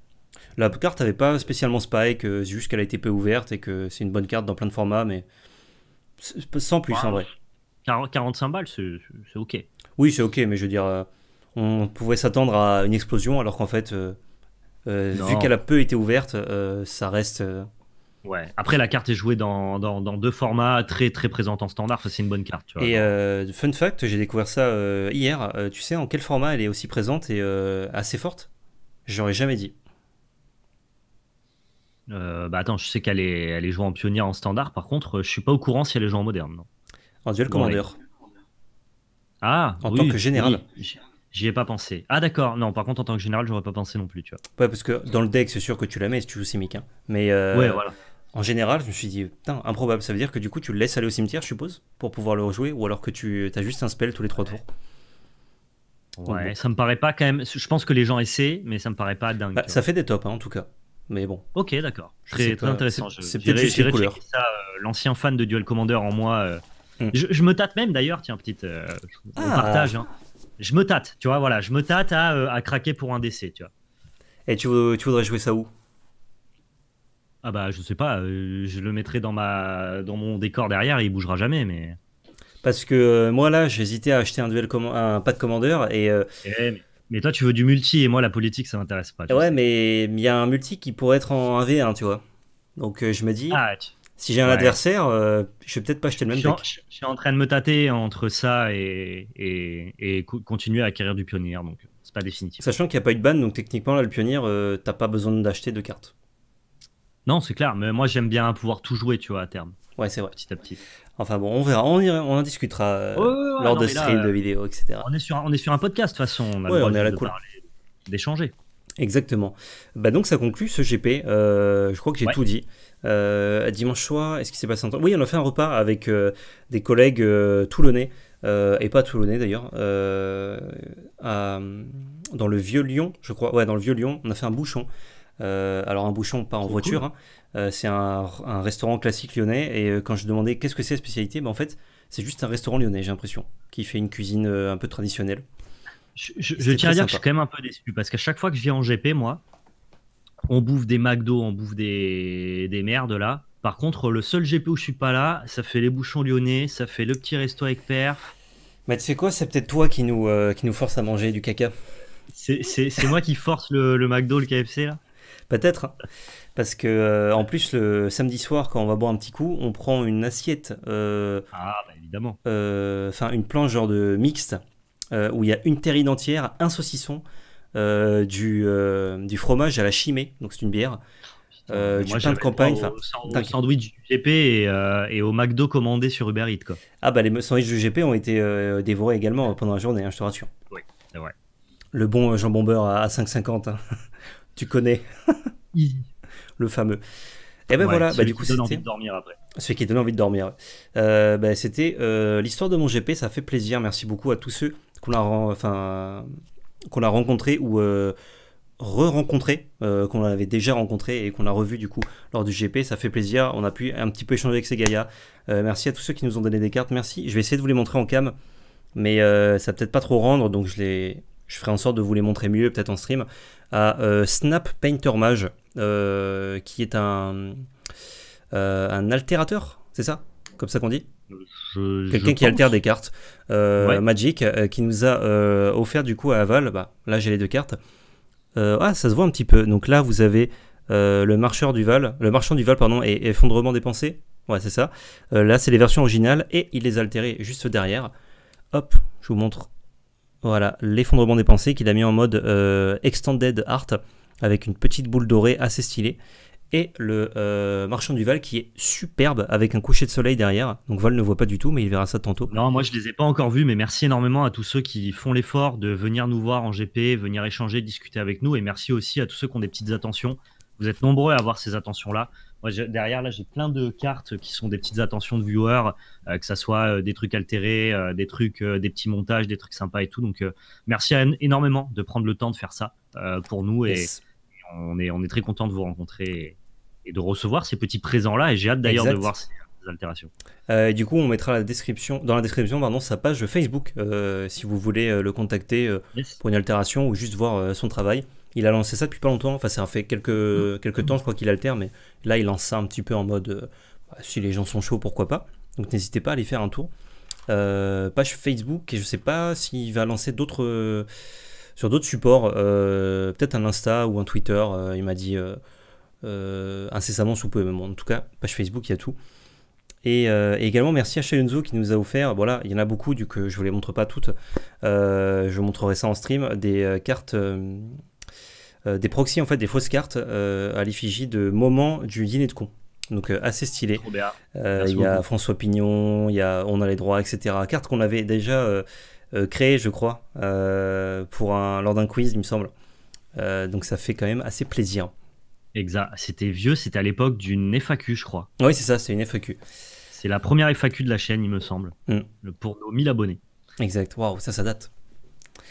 La carte n'avait pas spécialement spike, euh, c'est juste qu'elle a été peu ouverte et que c'est une bonne carte dans plein de formats, mais sans plus en vrai. 45 balles, c'est ok. Oui, c'est ok, mais je veux dire, on pouvait s'attendre à une explosion alors qu'en fait. Euh, vu qu'elle a peu été ouverte, euh, ça reste. Euh, ouais. Après, la carte est jouée dans, dans, deux formats très très présente en standard. c'est une bonne carte. Et fun fact, j'ai découvert ça hier. tu sais en quel format elle est aussi présente et assez forte J'aurais jamais dit. bah attends, je sais qu'elle est, elle est jouée en pionnier en standard. Par contre, je suis pas au courant si elle est jouée en moderne. En duel commandeur. Ah, en tant que général. J'y ai pas pensé. Ah d'accord, non, par contre en tant que général, j'aurais pas pensé non plus, tu vois. Ouais, parce que dans le deck, c'est sûr que tu la mets si tu joues Simic. Hein. Mais euh, ouais, voilà. en général, je me suis dit, putain, improbable, ça veut dire que du coup tu le laisses aller au cimetière, je suppose, pour pouvoir le rejouer, ou alors que tu as juste un spell tous les trois tours. Ouais, ça me paraît pas quand même. Je pense que les gens essaient, mais ça me paraît pas dingue. Bah, ça fait des tops, hein, en tout cas. Mais bon. Ok, d'accord. Très, très intéressant. C'est peut-être juste une couleur. Euh, l'ancien fan de Duel Commander en moi. Euh. Mm. Je, me tâte même d'ailleurs, tiens, petite. Ah. partage. Hein je me tâte, tu vois, voilà, je me tâte à, euh, craquer pour un décès, tu vois. Et tu, voudrais jouer ça où Ah bah je sais pas, euh, je le mettrai dans ma dans mon décor derrière il bougera jamais, mais. Parce que euh, moi là, j'hésitais à acheter un duel un pas de commandeur et. Eh, mais... toi, tu veux du multi et moi, la politique, ça m'intéresse pas. Ouais, mais il y a un multi qui pourrait être en 1v1, tu vois. Donc je me dis. Ah, si j'ai un adversaire, euh, je vais peut-être pas acheter le même deck. Je, suis en train de me tâter entre ça et, continuer à acquérir du pionnier, donc c'est pas définitif. Sachant qu'il n'y a pas eu de ban, donc techniquement, là, le pionnier, euh, t'as pas besoin d'acheter de cartes. Non, c'est clair, mais moi j'aime bien pouvoir tout jouer, tu vois, à terme. Ouais, c'est vrai. Petit à petit. Enfin bon, on verra, on, en discutera euh, lors de streams, de vidéos, etc. On est, sur, un, podcast, de toute façon. On a on à la D'échanger. Exactement. Bah donc ça conclut ce GP. je crois que j'ai tout dit. Euh, dimanche soir, est-ce qu'il s'est passé un temps Oui, on a fait un repas avec euh, des collègues euh, toulonnais, et pas toulonnais d'ailleurs, dans le vieux Lyon, je crois. Ouais, dans le vieux Lyon, on a fait un bouchon. alors un bouchon, pas en voiture. Hein. c'est un, restaurant classique lyonnais. Et quand je demandais qu'est-ce que c'est la spécialité, bah en fait, c'est juste un restaurant lyonnais, j'ai l'impression, qui fait une cuisine un peu traditionnelle. Je, tiens à dire que je suis quand même un peu déçu parce qu'à chaque fois que je viens en GP, moi, on bouffe des McDo, on bouffe des, des merdes là. Par contre, le seul GP où je suis pas là, ça fait les bouchons lyonnais, ça fait le petit resto avec perf. Mais tu sais quoi, c'est peut-être toi qui nous, euh, qui nous force à manger du caca. C'est moi qui force le, McDo, le KFC là Peut-être. Hein. Parce que euh, en plus, le samedi soir, quand on va boire un petit coup, on prend une assiette. Euh, ah, bah évidemment. Enfin, une planche genre de mixte où il y a une terrine entière, un saucisson, euh, du, euh, du, fromage à la chimée, donc c'est une bière. Euh, du pain de campagne. Enfin, au sandwich du GP et, au McDo commandé sur Uber Eats. Quoi. Ah, bah les sandwichs du GP ont été dévorés également pendant la journée, hein, je te rassure. Oui, c'est Le bon jambon beurre à, 5,50. Hein. tu connais. le fameux. Et eh ben voilà, bah, du coup, c'était. envie de dormir après. Celui qui donne envie de dormir. Bah, c'était l'histoire de mon GP, ça fait plaisir. Merci beaucoup à tous ceux qu'on a. Enfin qu'on a rencontré ou euh, re-rencontré, euh, qu'on avait déjà rencontré et qu'on a revu du coup lors du GP. Ça fait plaisir, on a pu un petit peu échanger avec ces Gaïas. Euh, merci à tous ceux qui nous ont donné des cartes, merci. Je vais essayer de vous les montrer en cam, mais ça peut-être pas trop rendre, donc je, les... je ferai en sorte de vous les montrer mieux, peut-être en stream, à Snap Painter Mage, qui est un, un altérateur, c'est ça Comme ça qu'on dit Quelqu'un qui altère des cartes. Euh, Magic, euh, qui nous a euh, offert du coup à Aval, bah, là j'ai les deux cartes. ah, ça se voit un petit peu. Donc là, vous avez le marcheur du Val, le marchand du Val, pardon, et effondrement des pensées. Ouais, c'est ça. là, c'est les versions originales et il les a altérées juste derrière. Hop, je vous montre. Voilà, l'effondrement des pensées qu'il a mis en mode Extended Art avec une petite boule dorée assez stylée et le euh, Marchand du Val qui est superbe avec un coucher de soleil derrière. Donc Val ne voit pas du tout, mais il verra ça tantôt. Non, moi je les ai pas encore vus, mais merci énormément à tous ceux qui font l'effort de venir nous voir en GP, venir échanger, discuter avec nous, et merci aussi à tous ceux qui ont des petites attentions. Vous êtes nombreux à avoir ces attentions-là. Moi, derrière, là, j'ai plein de cartes qui sont des petites attentions de viewers, euh, que ce soit euh, des trucs altérés, des trucs, des petits montages, des trucs sympas et tout. Donc, merci à, énormément de prendre le temps de faire ça pour nous. Et, on, est, on est très content de vous rencontrer de recevoir ces petits présents-là. Et j'ai hâte d'ailleurs de voir ces, altérations. Euh, du coup, on mettra la description, dans la description pardon, sa page Facebook euh, si vous voulez euh, le contacter pour une altération ou juste voir son travail. Il a lancé ça depuis pas longtemps, enfin ça fait quelques, mm. quelques temps je crois qu'il altère. mais là il lance ça un petit peu en mode bah, si les gens sont chauds pourquoi pas. Donc n'hésitez pas à aller faire un tour. page Facebook et je sais pas s'il va lancer d'autres sur d'autres supports, peut-être un Insta ou un Twitter. il m'a dit euh, incessamment sous peu. en tout cas, page Facebook, il y a tout. Et, euh, également, merci à Chayunzo qui nous a offert, voilà, il y en a beaucoup, du que je ne vous les montre pas toutes, euh, je vous montrerai ça en stream, des cartes, des proxys en fait, des fausses cartes à l'effigie de moment du dîner de con. Donc assez stylé. Il y a François Pignon, il y a On a les droits, etc. Cartes qu'on avait déjà créées, je crois, pour un, lors d'un quiz, il me semble. donc ça fait quand même assez plaisir. Exact. C'était vieux, c'était à l'époque d'une FAQ, je crois. Oui, c'est ça, c'est une FAQ. C'est la première FAQ de la chaîne, il me semble, mm. Le pour nos 1000 abonnés. Exact, waouh, ça, ça date.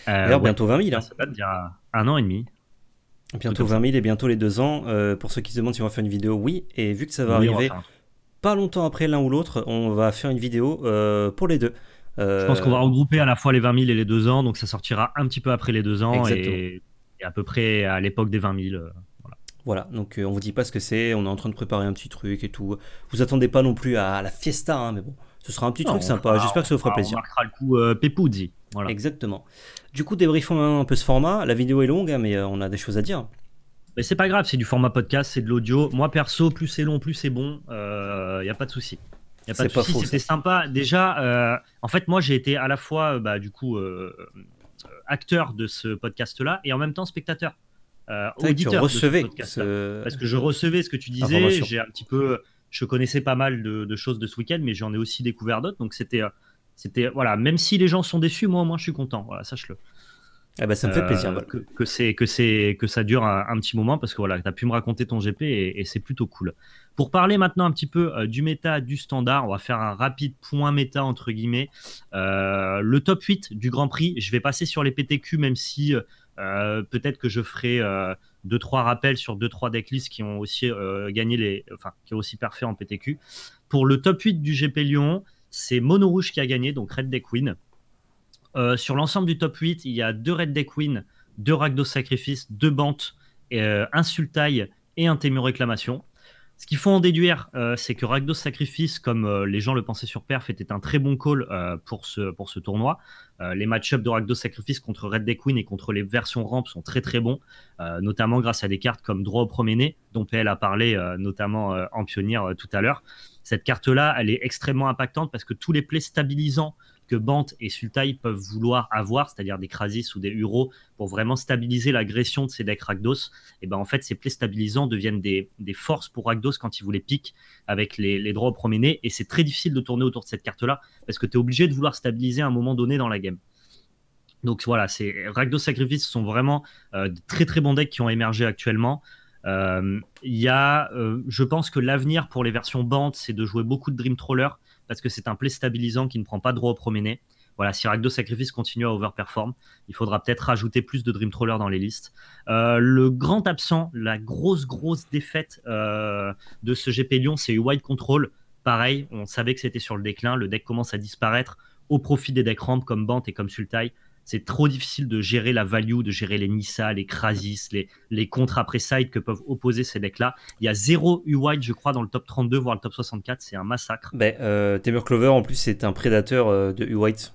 Euh, D'ailleurs, bientôt 20 000. Hein. Ça date d'il y a un an et demi. Bientôt 20 000 et bientôt les deux ans. Euh, pour ceux qui se demandent si on va faire une vidéo, oui. Et vu que ça va arriver pas longtemps après l'un ou l'autre, on va faire une vidéo euh, pour les deux. Je pense qu'on va regrouper à la fois les 20 000 et les deux ans, donc ça sortira un petit peu après les deux ans et, et, à peu près à l'époque des 20 000. Voilà, donc euh, on vous dit pas ce que c'est, on est en train de préparer un petit truc et tout. Vous attendez pas non plus à la fiesta, hein, mais bon, ce sera un petit truc sympa. J'espère que ça vous fera plaisir. On marquera le coup euh, Voilà. Exactement. Du coup, débriefons un peu ce format. La vidéo est longue, hein, mais euh, on a des choses à dire. Mais c'est pas grave, c'est du format podcast, c'est de l'audio. Moi perso, plus c'est long, plus c'est bon. Il euh, y n'y a pas de souci. Y a pas de souci. C'était sympa. Déjà, en fait, moi j'ai été à la fois, bah, du coup, acteur de ce podcast-là et en même temps spectateur. Euh, auditeur. Tu recevais ce Parce que je recevais ce que tu disais, j'ai un petit peu, je connaissais pas mal de, choses de ce week-end, mais j'en ai aussi découvert d'autres. Donc c'était, euh, c'était, voilà, même si les gens sont déçus, moi au moins je suis content. Voilà, sache-le. Eh ben, ça me fait plaisir. Euh, que, c'est que c'est que ça dure un, petit moment parce que voilà, tu as pu me raconter ton GP et, c'est plutôt cool. Pour parler maintenant un petit peu du méta, du standard, on va faire un rapide point méta entre guillemets. le top 8 du Grand Prix, je vais passer sur les PTQ même si euh, peut-être que je ferai euh, deux trois rappels sur deux trois decklists qui ont aussi euh, gagné les, enfin qui aussi parfait en PTQ. Pour le top 8 du GP Lyon, c'est Mono Rouge qui a gagné, donc Red Deck Queen. sur l'ensemble du top 8, il y a deux Red Deck Queen, 2 ragdo Sacrifice, 2 Bant, 1 un Sultai et un Témur Réclamation. Ce qu'il faut en déduire, euh, c'est que Ragdos Sacrifice, comme euh, les gens le pensaient sur perf, était un très bon call euh, pour, ce, pour ce tournoi. les match-ups de Ragdos Sacrifice contre Red Deck Queen et contre les versions ramp sont très très bons, notamment grâce à des cartes comme Droit au Promené, dont PL a parlé notamment en pionnière tout à l'heure. Cette carte-là, elle est extrêmement impactante parce que tous les plays stabilisants que Bant et Sultai peuvent vouloir avoir, c'est-à-dire des Krasis ou des Uro, pour vraiment stabiliser l'agression de ces decks Rakdos, et eh ben en fait, ces plaies stabilisants deviennent des, forces pour Rakdos quand il vous les piquent avec les, droits promenés, et c'est très difficile de tourner autour de cette carte-là, parce que tu es obligé de vouloir stabiliser à un moment donné dans la game. Donc voilà, ces Rakdos Sacrifice sont vraiment euh, de très très bons decks qui ont émergé actuellement. Euh, il y a, euh, je pense que l'avenir pour les versions Bant, c'est de jouer beaucoup de Dream Trawler parce que c'est un play stabilisant qui ne prend pas droit au promener. Voilà, si Ragdo Sacrifice continue à overperform, il faudra peut-être rajouter plus de Dream Trawler dans les listes. Euh, le grand absent, la grosse, grosse défaite euh, de ce GP Lyon, c'est Wide Control. Pareil, on savait que c'était sur le déclin, le deck commence à disparaître au profit des decks ramp comme Bant et comme Sultai. C'est trop difficile de gérer la value, de gérer les Nissa, les Crasis, les, les contre après side que peuvent opposer ces decks-là. Il y a zéro u white je crois, dans le top 32, voire le top 64. C'est un massacre. mais ben, euh, Clover, en plus, c'est un prédateur euh, de u white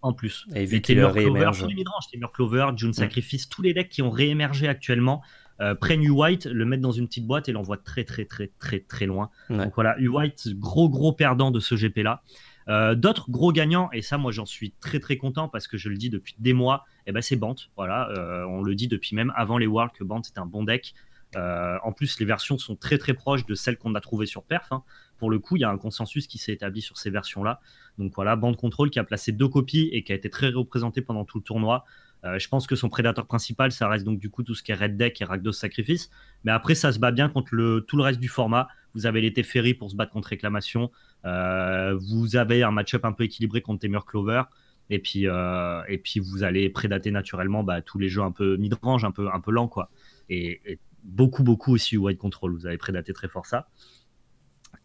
en plus. Et vu qu'il réémerge. Temur Clover, June mm. Sacrifice, tous les decks qui ont réémergé actuellement euh, prennent U-White, le mettent dans une petite boîte et l'envoient très très très très très loin. Donc voilà, U-White, gros gros perdant de ce GP là. Euh, d'autres gros gagnants, et ça, moi, j'en suis très très content parce que je le dis depuis des mois, et eh ben, c'est Bant. Voilà, euh, on le dit depuis même avant les Worlds que Band est un bon deck. Euh, en plus, les versions sont très très proches de celles qu'on a trouvées sur Perf. Hein. Pour le coup, il y a un consensus qui s'est établi sur ces versions-là. Donc voilà, Band Control qui a placé deux copies et qui a été très représenté pendant tout le tournoi. je pense que son prédateur principal, ça reste donc du coup tout ce qui est Red Deck et Ragdos Sacrifice. Mais après, ça se bat bien contre le, tout le reste du format. Vous avez l'été Ferry pour se battre contre réclamation. Euh, vous avez un match-up un peu équilibré contre Temur Clover. Et puis, euh, et puis vous allez prédater naturellement bah, tous les jeux un peu mid-range, un peu, un peu lent. Quoi. Et, beaucoup, beaucoup aussi Wide Control. Vous avez prédaté très fort ça.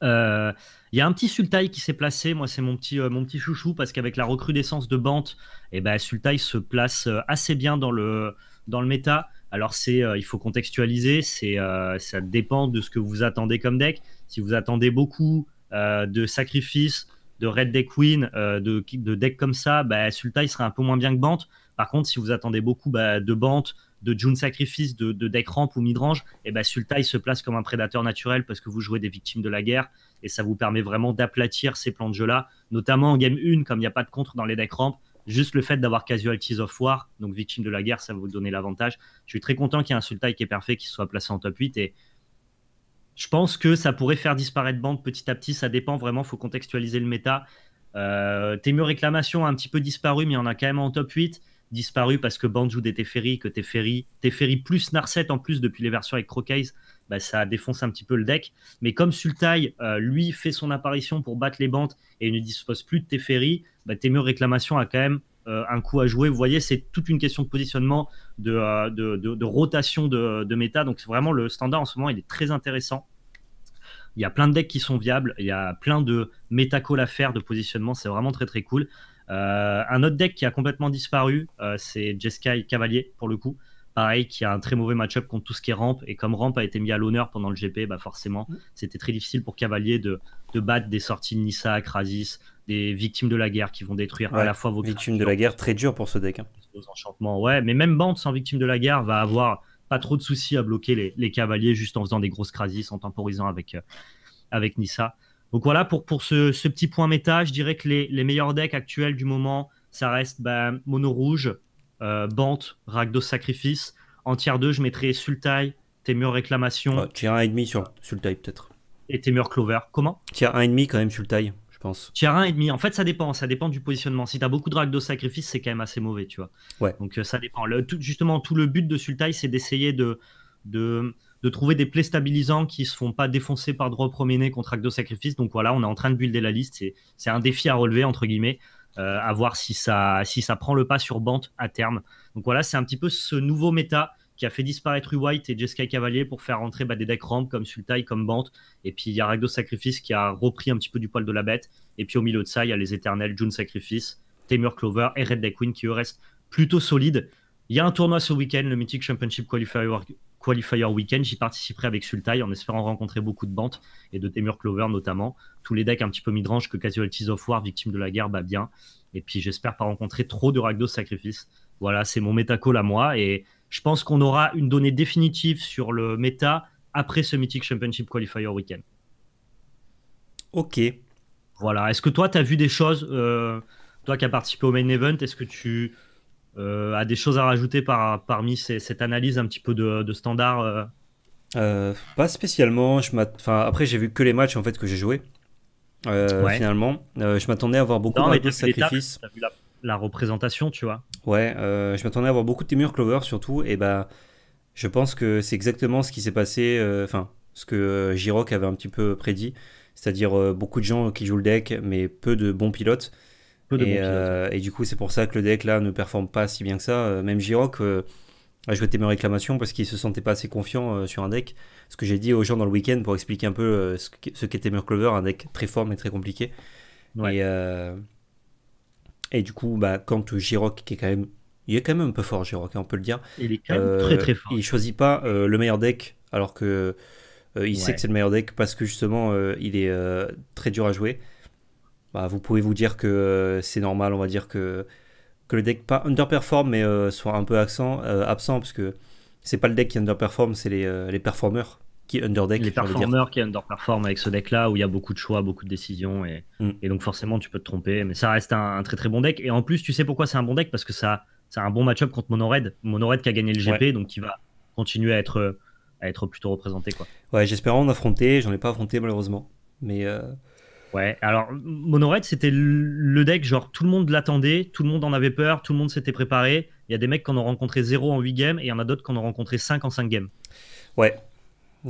Euh, il y a un petit Sultai qui s'est placé. Moi, c'est mon petit, mon petit chouchou parce qu'avec la recrudescence de Bant, et eh ben, Sultai se place assez bien dans le, dans le méta. Alors c'est, euh, il faut contextualiser, c'est, euh, ça dépend de ce que vous attendez comme deck. Si vous attendez beaucoup euh, de sacrifices, de Red Deck win, de, de comme ça, bah, Sultai sera un peu moins bien que Bant. Par contre, si vous attendez beaucoup bah, de Bant, de June Sacrifice, de, deck ramp ou midrange, et eh bah, Sultai se place comme un prédateur naturel parce que vous jouez des victimes de la guerre et ça vous permet vraiment d'aplatir ces plans de jeu-là, notamment en game 1, comme il n'y a pas de contre dans les decks ramp, Juste le fait d'avoir Casualties of War, donc victime de la guerre, ça va vous donner l'avantage. Je suis très content qu'il y ait un Sultai qui est parfait, qui soit placé en top 8. Et je pense que ça pourrait faire disparaître Bande petit à petit. Ça dépend vraiment, faut contextualiser le méta. Euh, Témur Réclamation a un petit peu disparu, mais il y en a quand même en top 8. Disparu parce que Band joue des Teferi, que Teferi, Teferi plus Narset en plus depuis les versions avec Crocase bah, ça défonce un petit peu le deck. Mais comme Sultai, euh, lui, fait son apparition pour battre les bandes et ne dispose plus de Teferi, bah, Témur Réclamation a quand même euh, un coup à jouer. Vous voyez, c'est toute une question de positionnement, de, euh, rotation de, méta. Donc, vraiment, le standard en ce moment, il est très intéressant. Il y a plein de decks qui sont viables, il y a plein de méta à faire, de positionnement, c'est vraiment très très cool. un autre deck qui a complètement disparu, c'est Jeskai Cavalier pour le coup. Pareil, qui a un très mauvais match-up contre tout ce qui est rampe. Et comme rampe a été mis à l'honneur pendant le GP, bah forcément, mm. c'était très difficile pour Cavalier de, battre des sorties de Nissa, Krasis, des victimes de la guerre qui vont détruire à la fois vos victimes de la guerre très dur pour ce deck hein. enchantements ouais mais même bande sans victime de la guerre va avoir pas trop de soucis à bloquer les, cavaliers juste en faisant des grosses crasis en temporisant avec euh, avec Nissa donc voilà pour pour ce, petit point méta je dirais que les, meilleurs decks actuels du moment ça reste ben, mono rouge euh, Bante, Sacrifice. En tier 2, je mettrais Sultai, Témur Réclamation. Oh, euh, et 1,5 sur Sultai, peut-être. Et Témur Clover. Comment Tier 1,5 quand même, Sultai, je pense. Tier 1,5. En fait, ça dépend. Ça dépend du positionnement. Si t'as beaucoup de Rakdos Sacrifice, c'est quand même assez mauvais, tu vois. Donc, euh, ça dépend. tout, justement, tout le but de Sultai, c'est d'essayer de, de trouver des plays stabilisants qui se font pas défoncer par droit promené contre acte sacrifice. Donc voilà, on est en train de builder la liste. C'est un défi à relever, entre guillemets. Euh, à voir si ça, si ça prend le pas sur Bant à terme. Donc voilà, c'est un petit peu ce nouveau méta qui a fait disparaître White et Jeskai Cavalier pour faire rentrer des decks ramp comme Sultai, comme Bant. Et puis il y a Ragdos Sacrifice qui a repris un petit peu du poil de la bête. Et puis au milieu de ça, il y a les éternels June Sacrifice, Tamer Clover et Red Deck Queen qui eux restent plutôt solides. Il y a un tournoi ce week-end, le Mythic Championship Qualifier Qualifier Weekend, j'y participerai avec Sultai en espérant rencontrer beaucoup de bantes et de Temur Clover notamment. Tous les decks un petit peu midrange que Casualties of War, Victime de la Guerre, bah bien. Et puis j'espère pas rencontrer trop de Ragdos Sacrifice. Voilà, c'est mon méta call à moi et je pense qu'on aura une donnée définitive sur le méta après ce Mythic Championship Qualifier Weekend. Ok. Voilà. Est-ce que toi, tu as vu des choses, euh, toi qui as participé au main event, est-ce que tu euh, a des choses à rajouter par, parmi cette analyse un petit peu de, de standard euh euh, Pas spécialement. Je après, j'ai vu que les matchs en fait que j'ai joué. Finalement, je m'attendais à avoir beaucoup de sacrifices. Vu la, représentation, tu vois. Ouais, je m'attendais à avoir beaucoup de Timur Clover surtout, et bah, je pense que c'est exactement ce qui s'est passé. Enfin, ce que Jiroc avait un petit peu prédit, c'est-à-dire beaucoup de gens qui jouent le deck, mais peu de bons pilotes. Euh, et, du coup, c'est pour ça que le deck là ne performe pas si bien que ça. Euh, même Jirok euh, a joué mes réclamations parce qu'il se sentait pas assez confiant sur un deck. Ce que j'ai dit aux gens dans le week-end pour expliquer un peu ce qu'était Mur Clover, un deck très fort mais très compliqué. Et, du coup, bah, quand Jirok, qui est quand même. Il est quand même un peu fort, hein, on peut le dire. Il très très Il choisit pas le meilleur deck alors que. il sait que c'est le meilleur deck parce que justement il est très dur à jouer. Bah, vous pouvez vous dire que euh, c'est normal, on va dire que, que le deck pas underperform mais euh, soit un peu euh, absent parce que c'est pas le deck qui underperforme, c'est les, les performeurs qui underdeck. Les performeurs qui underperforment avec ce deck-là, où il y a beaucoup de choix, beaucoup de décisions, et, mm. donc forcément tu peux te tromper. Mais ça reste un, très très bon deck. Et en plus, tu sais pourquoi c'est un bon deck Parce que ça, c'est un bon match-up contre Monored. Monored qui a gagné le GP, donc qui va continuer à être, à être plutôt représenté. Quoi. Ouais, j'espère en affronter. J'en ai pas affronté malheureusement. Mais Ouais, alors Monored, c'était le deck, genre tout le monde l'attendait, tout le monde en avait peur, tout le monde s'était préparé. Il y a des mecs qu'on a rencontré 0 en 8 games et il y en a d'autres qu'on a rencontré 5 en 5 games. Ouais.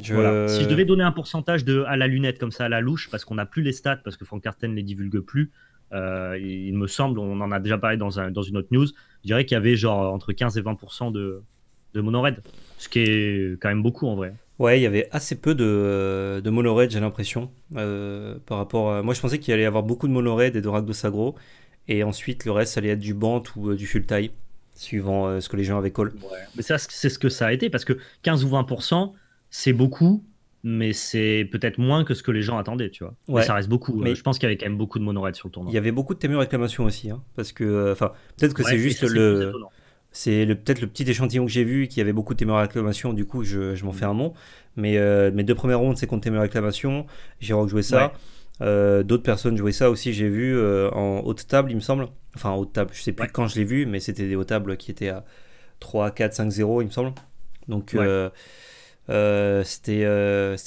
Je... Voilà. Si je devais donner un pourcentage de, à la lunette, comme ça, à la louche, parce qu'on n'a plus les stats, parce que Frank Arten ne les divulgue plus, euh, il me semble, on en a déjà parlé dans, une autre news, je dirais qu'il y avait genre entre 15 et 20% de, de Monored, ce qui est quand même beaucoup en vrai. Ouais, il y avait assez peu de, de j'ai l'impression. Euh, par rapport Moi, je pensais qu'il allait y avoir beaucoup de mono et de sagro Et ensuite, le reste, allait être du Bant ou euh, du full taille, suivant euh, ce que les gens avaient call. Mais ça, c'est ce que ça a été, parce que 15 ou 20%, c'est beaucoup, mais c'est peut-être moins que ce que les gens attendaient, tu vois. Ouais. Mais ça reste beaucoup. Mais je pense qu'il y avait quand même beaucoup de mono sur le tournoi. Il y avait beaucoup de témur réclamations aussi, hein, parce que, enfin, peut-être que c'est juste le, c'est peut-être le petit échantillon que j'ai vu qui avait beaucoup de témoins du coup je, je m'en fais un nom. Mais euh, mes deux premières rondes, c'est contre témoins à j'ai joué jouait ça. Euh, d'autres personnes jouaient ça aussi, j'ai vu euh, en haute table, il me semble. Enfin, haute table, je sais plus quand je l'ai vu, mais c'était des haute tables qui étaient à 3, 4, 5, 0, il me semble. Donc c'était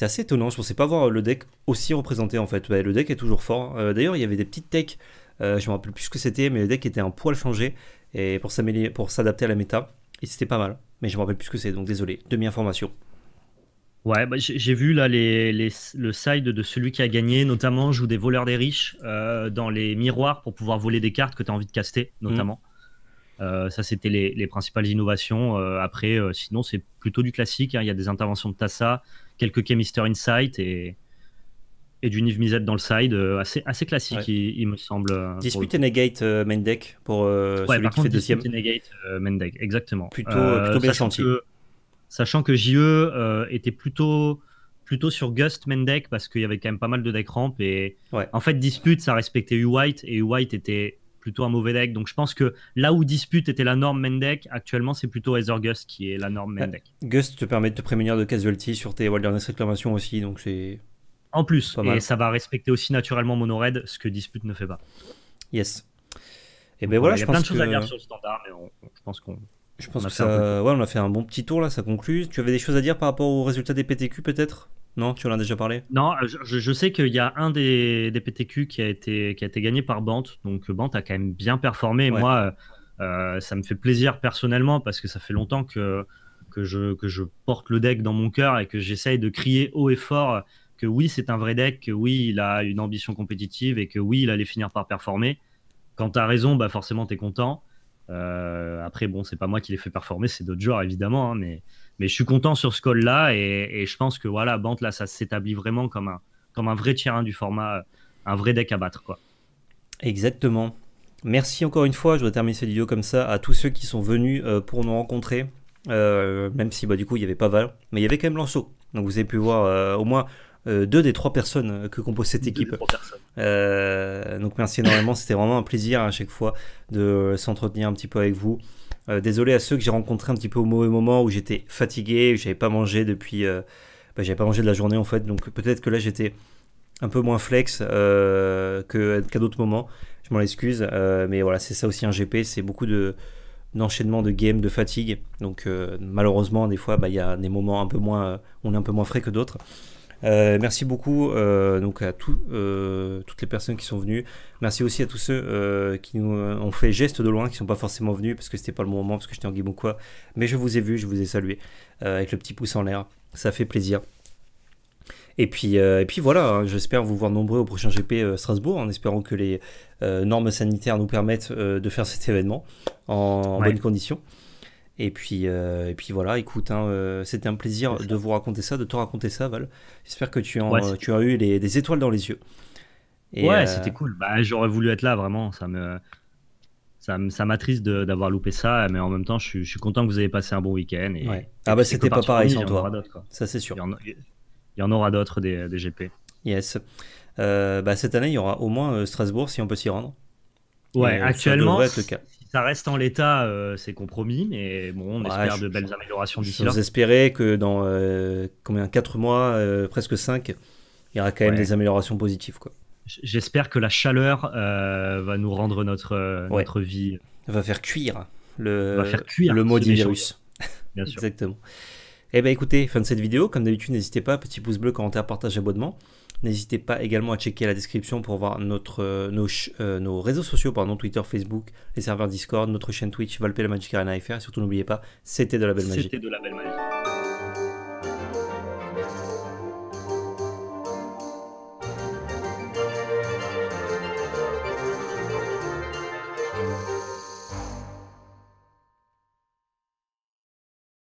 assez étonnant, je pensais pas voir le deck aussi représenté en fait. le deck est toujours fort. Hein. D'ailleurs, il y avait des petites techs, je me rappelle plus ce que c'était, mais le deck était un poil changé et pour s'adapter à la méta. Et c'était pas mal, mais je me rappelle plus ce que c'est, donc désolé, demi-information. Ouais, bah, j'ai vu là le side de celui qui a gagné, notamment joue des voleurs des riches euh, dans les miroirs pour pouvoir voler des cartes que tu as envie de caster, notamment. Mmh. Euh, ça, c'était les, principales innovations. Euh, après, sinon, c'est plutôt du classique. Hein. Il y a des interventions de Tassa, quelques Chemister Insight et, et du Niv misette dans le side, euh, assez, assez classique, il, me semble. Euh, dispute et negate euh, pour celui qui fait deuxième. negate exactement. Plutôt, plutôt bien sachant senti. sachant que JE était plutôt plutôt sur Gust main deck parce qu'il y avait quand même pas mal de deck ramp et en fait dispute ça respectait U White et U White était plutôt un mauvais deck. Donc je pense que là où dispute était la norme main actuellement c'est plutôt Ether Gust qui est la norme main deck. Gust te permet de te prémunir de casualty sur tes wilderness réclamations aussi, donc c'est en plus, et ça va respecter aussi naturellement Monored, ce que Dispute ne fait pas. Yes. Et eh ben voilà, il y a plein de choses à dire sur le standard, mais je pense qu'on. Je pense a que ouais, on a fait un bon petit tour là, ça conclut. Tu avais des choses à dire par rapport aux résultats des PTQ peut-être non, tu en as déjà parlé Non, je, sais qu'il y a un des, PTQ qui a, été, qui a été gagné par Bant, Donc Bant a quand même bien performé. Moi, euh, ça me fait plaisir personnellement parce que ça fait longtemps que, que, je, que je porte le deck dans mon cœur et que j'essaye de crier haut et fort que oui, c'est un vrai deck, que oui, il a une ambition compétitive et que oui, il allait finir par performer. Quand tu as raison, bah forcément, tu es content. Euh, après, bon, c'est pas moi qui l'ai fait performer, c'est d'autres joueurs, évidemment. Hein, mais, mais je suis content sur ce call-là et, je pense que voilà, Bant, là, ça s'établit vraiment comme un, comme un vrai tier du format, euh, un vrai deck à battre. Quoi. Exactement. Merci encore une fois, je vais terminer cette vidéo comme ça, à tous ceux qui sont venus euh, pour nous rencontrer. même si bah, du coup il n'y avait pas Val, mais il y avait quand même Lanceau. Donc vous avez pu voir au moins euh, deux des trois personnes euh, que compose cette équipe. Euh, donc merci énormément, c'était vraiment un plaisir à chaque fois de s'entretenir un petit peu avec vous. désolé à ceux que j'ai rencontrés un petit peu au mauvais moment où j'étais fatigué, où j'avais pas mangé depuis, bah, j'avais pas mangé de la journée en fait, donc peut-être que là j'étais un peu moins flex qu'à d'autres moments. Je m'en excuse, mais voilà, c'est ça aussi un GP, c'est beaucoup de d'enchaînement de games, de fatigue. Donc malheureusement, des fois, bah, il y a des moments un peu moins, on est un peu moins frais que d'autres. Euh, merci beaucoup euh, donc à euh, toutes les personnes qui sont venues. Merci aussi à tous ceux qui nous ont fait geste de loin, qui ne sont pas forcément venus parce que c'était pas le moment, parce que j'étais en quoi. Mais je vous ai vu, je vous ai salué avec le petit pouce en l'air. Ça fait plaisir. Et puis, voilà, hein, j'espère vous voir nombreux au prochain GP Strasbourg, en espérant que les normes sanitaires nous permettent de faire cet événement en, bonnes conditions. Et puis, euh, et puis voilà, écoute, hein, euh, c'était un plaisir de vous raconter ça, de te raconter ça, Val. J'espère que tu, en, euh, tu as eu des étoiles dans les yeux. ouais, c'était cool. Bah, j'aurais voulu être là, vraiment. Ça me, ça, m'attriste d'avoir loupé ça, mais en même temps, je suis, content que vous ayez passé un bon week-end. ah bah c'était pas pareil sans toi. Ça c'est sûr. Il y en, aura d'autres des, des, GP. Yes. bah, cette année, il y aura au moins Strasbourg si on peut s'y rendre. Ouais, actuellement. Ça devrait être le cas ça reste en l'état, euh, c'est compromis, mais bon, on espère de belles améliorations d'ici là. espérait que dans euh, combien 4 mois, euh, presque 5, il y aura quand même des améliorations positives. quoi. J'espère que la chaleur va nous rendre notre, vie. Va faire cuire le, le maudit virus. Bien sûr. Exactement. Eh bien écoutez, fin de cette vidéo, comme d'habitude, n'hésitez pas, petit pouce bleu, commentaire, partage, abonnement. N'hésitez pas également à checker la description pour voir notre, euh, nos, euh, nos, réseaux sociaux, Twitter, Facebook, les serveurs Discord, notre chaîne Twitch, Valpé la Magic Arena FR. Et surtout, n'oubliez pas, c'était de la belle magie. C'était de la belle magie.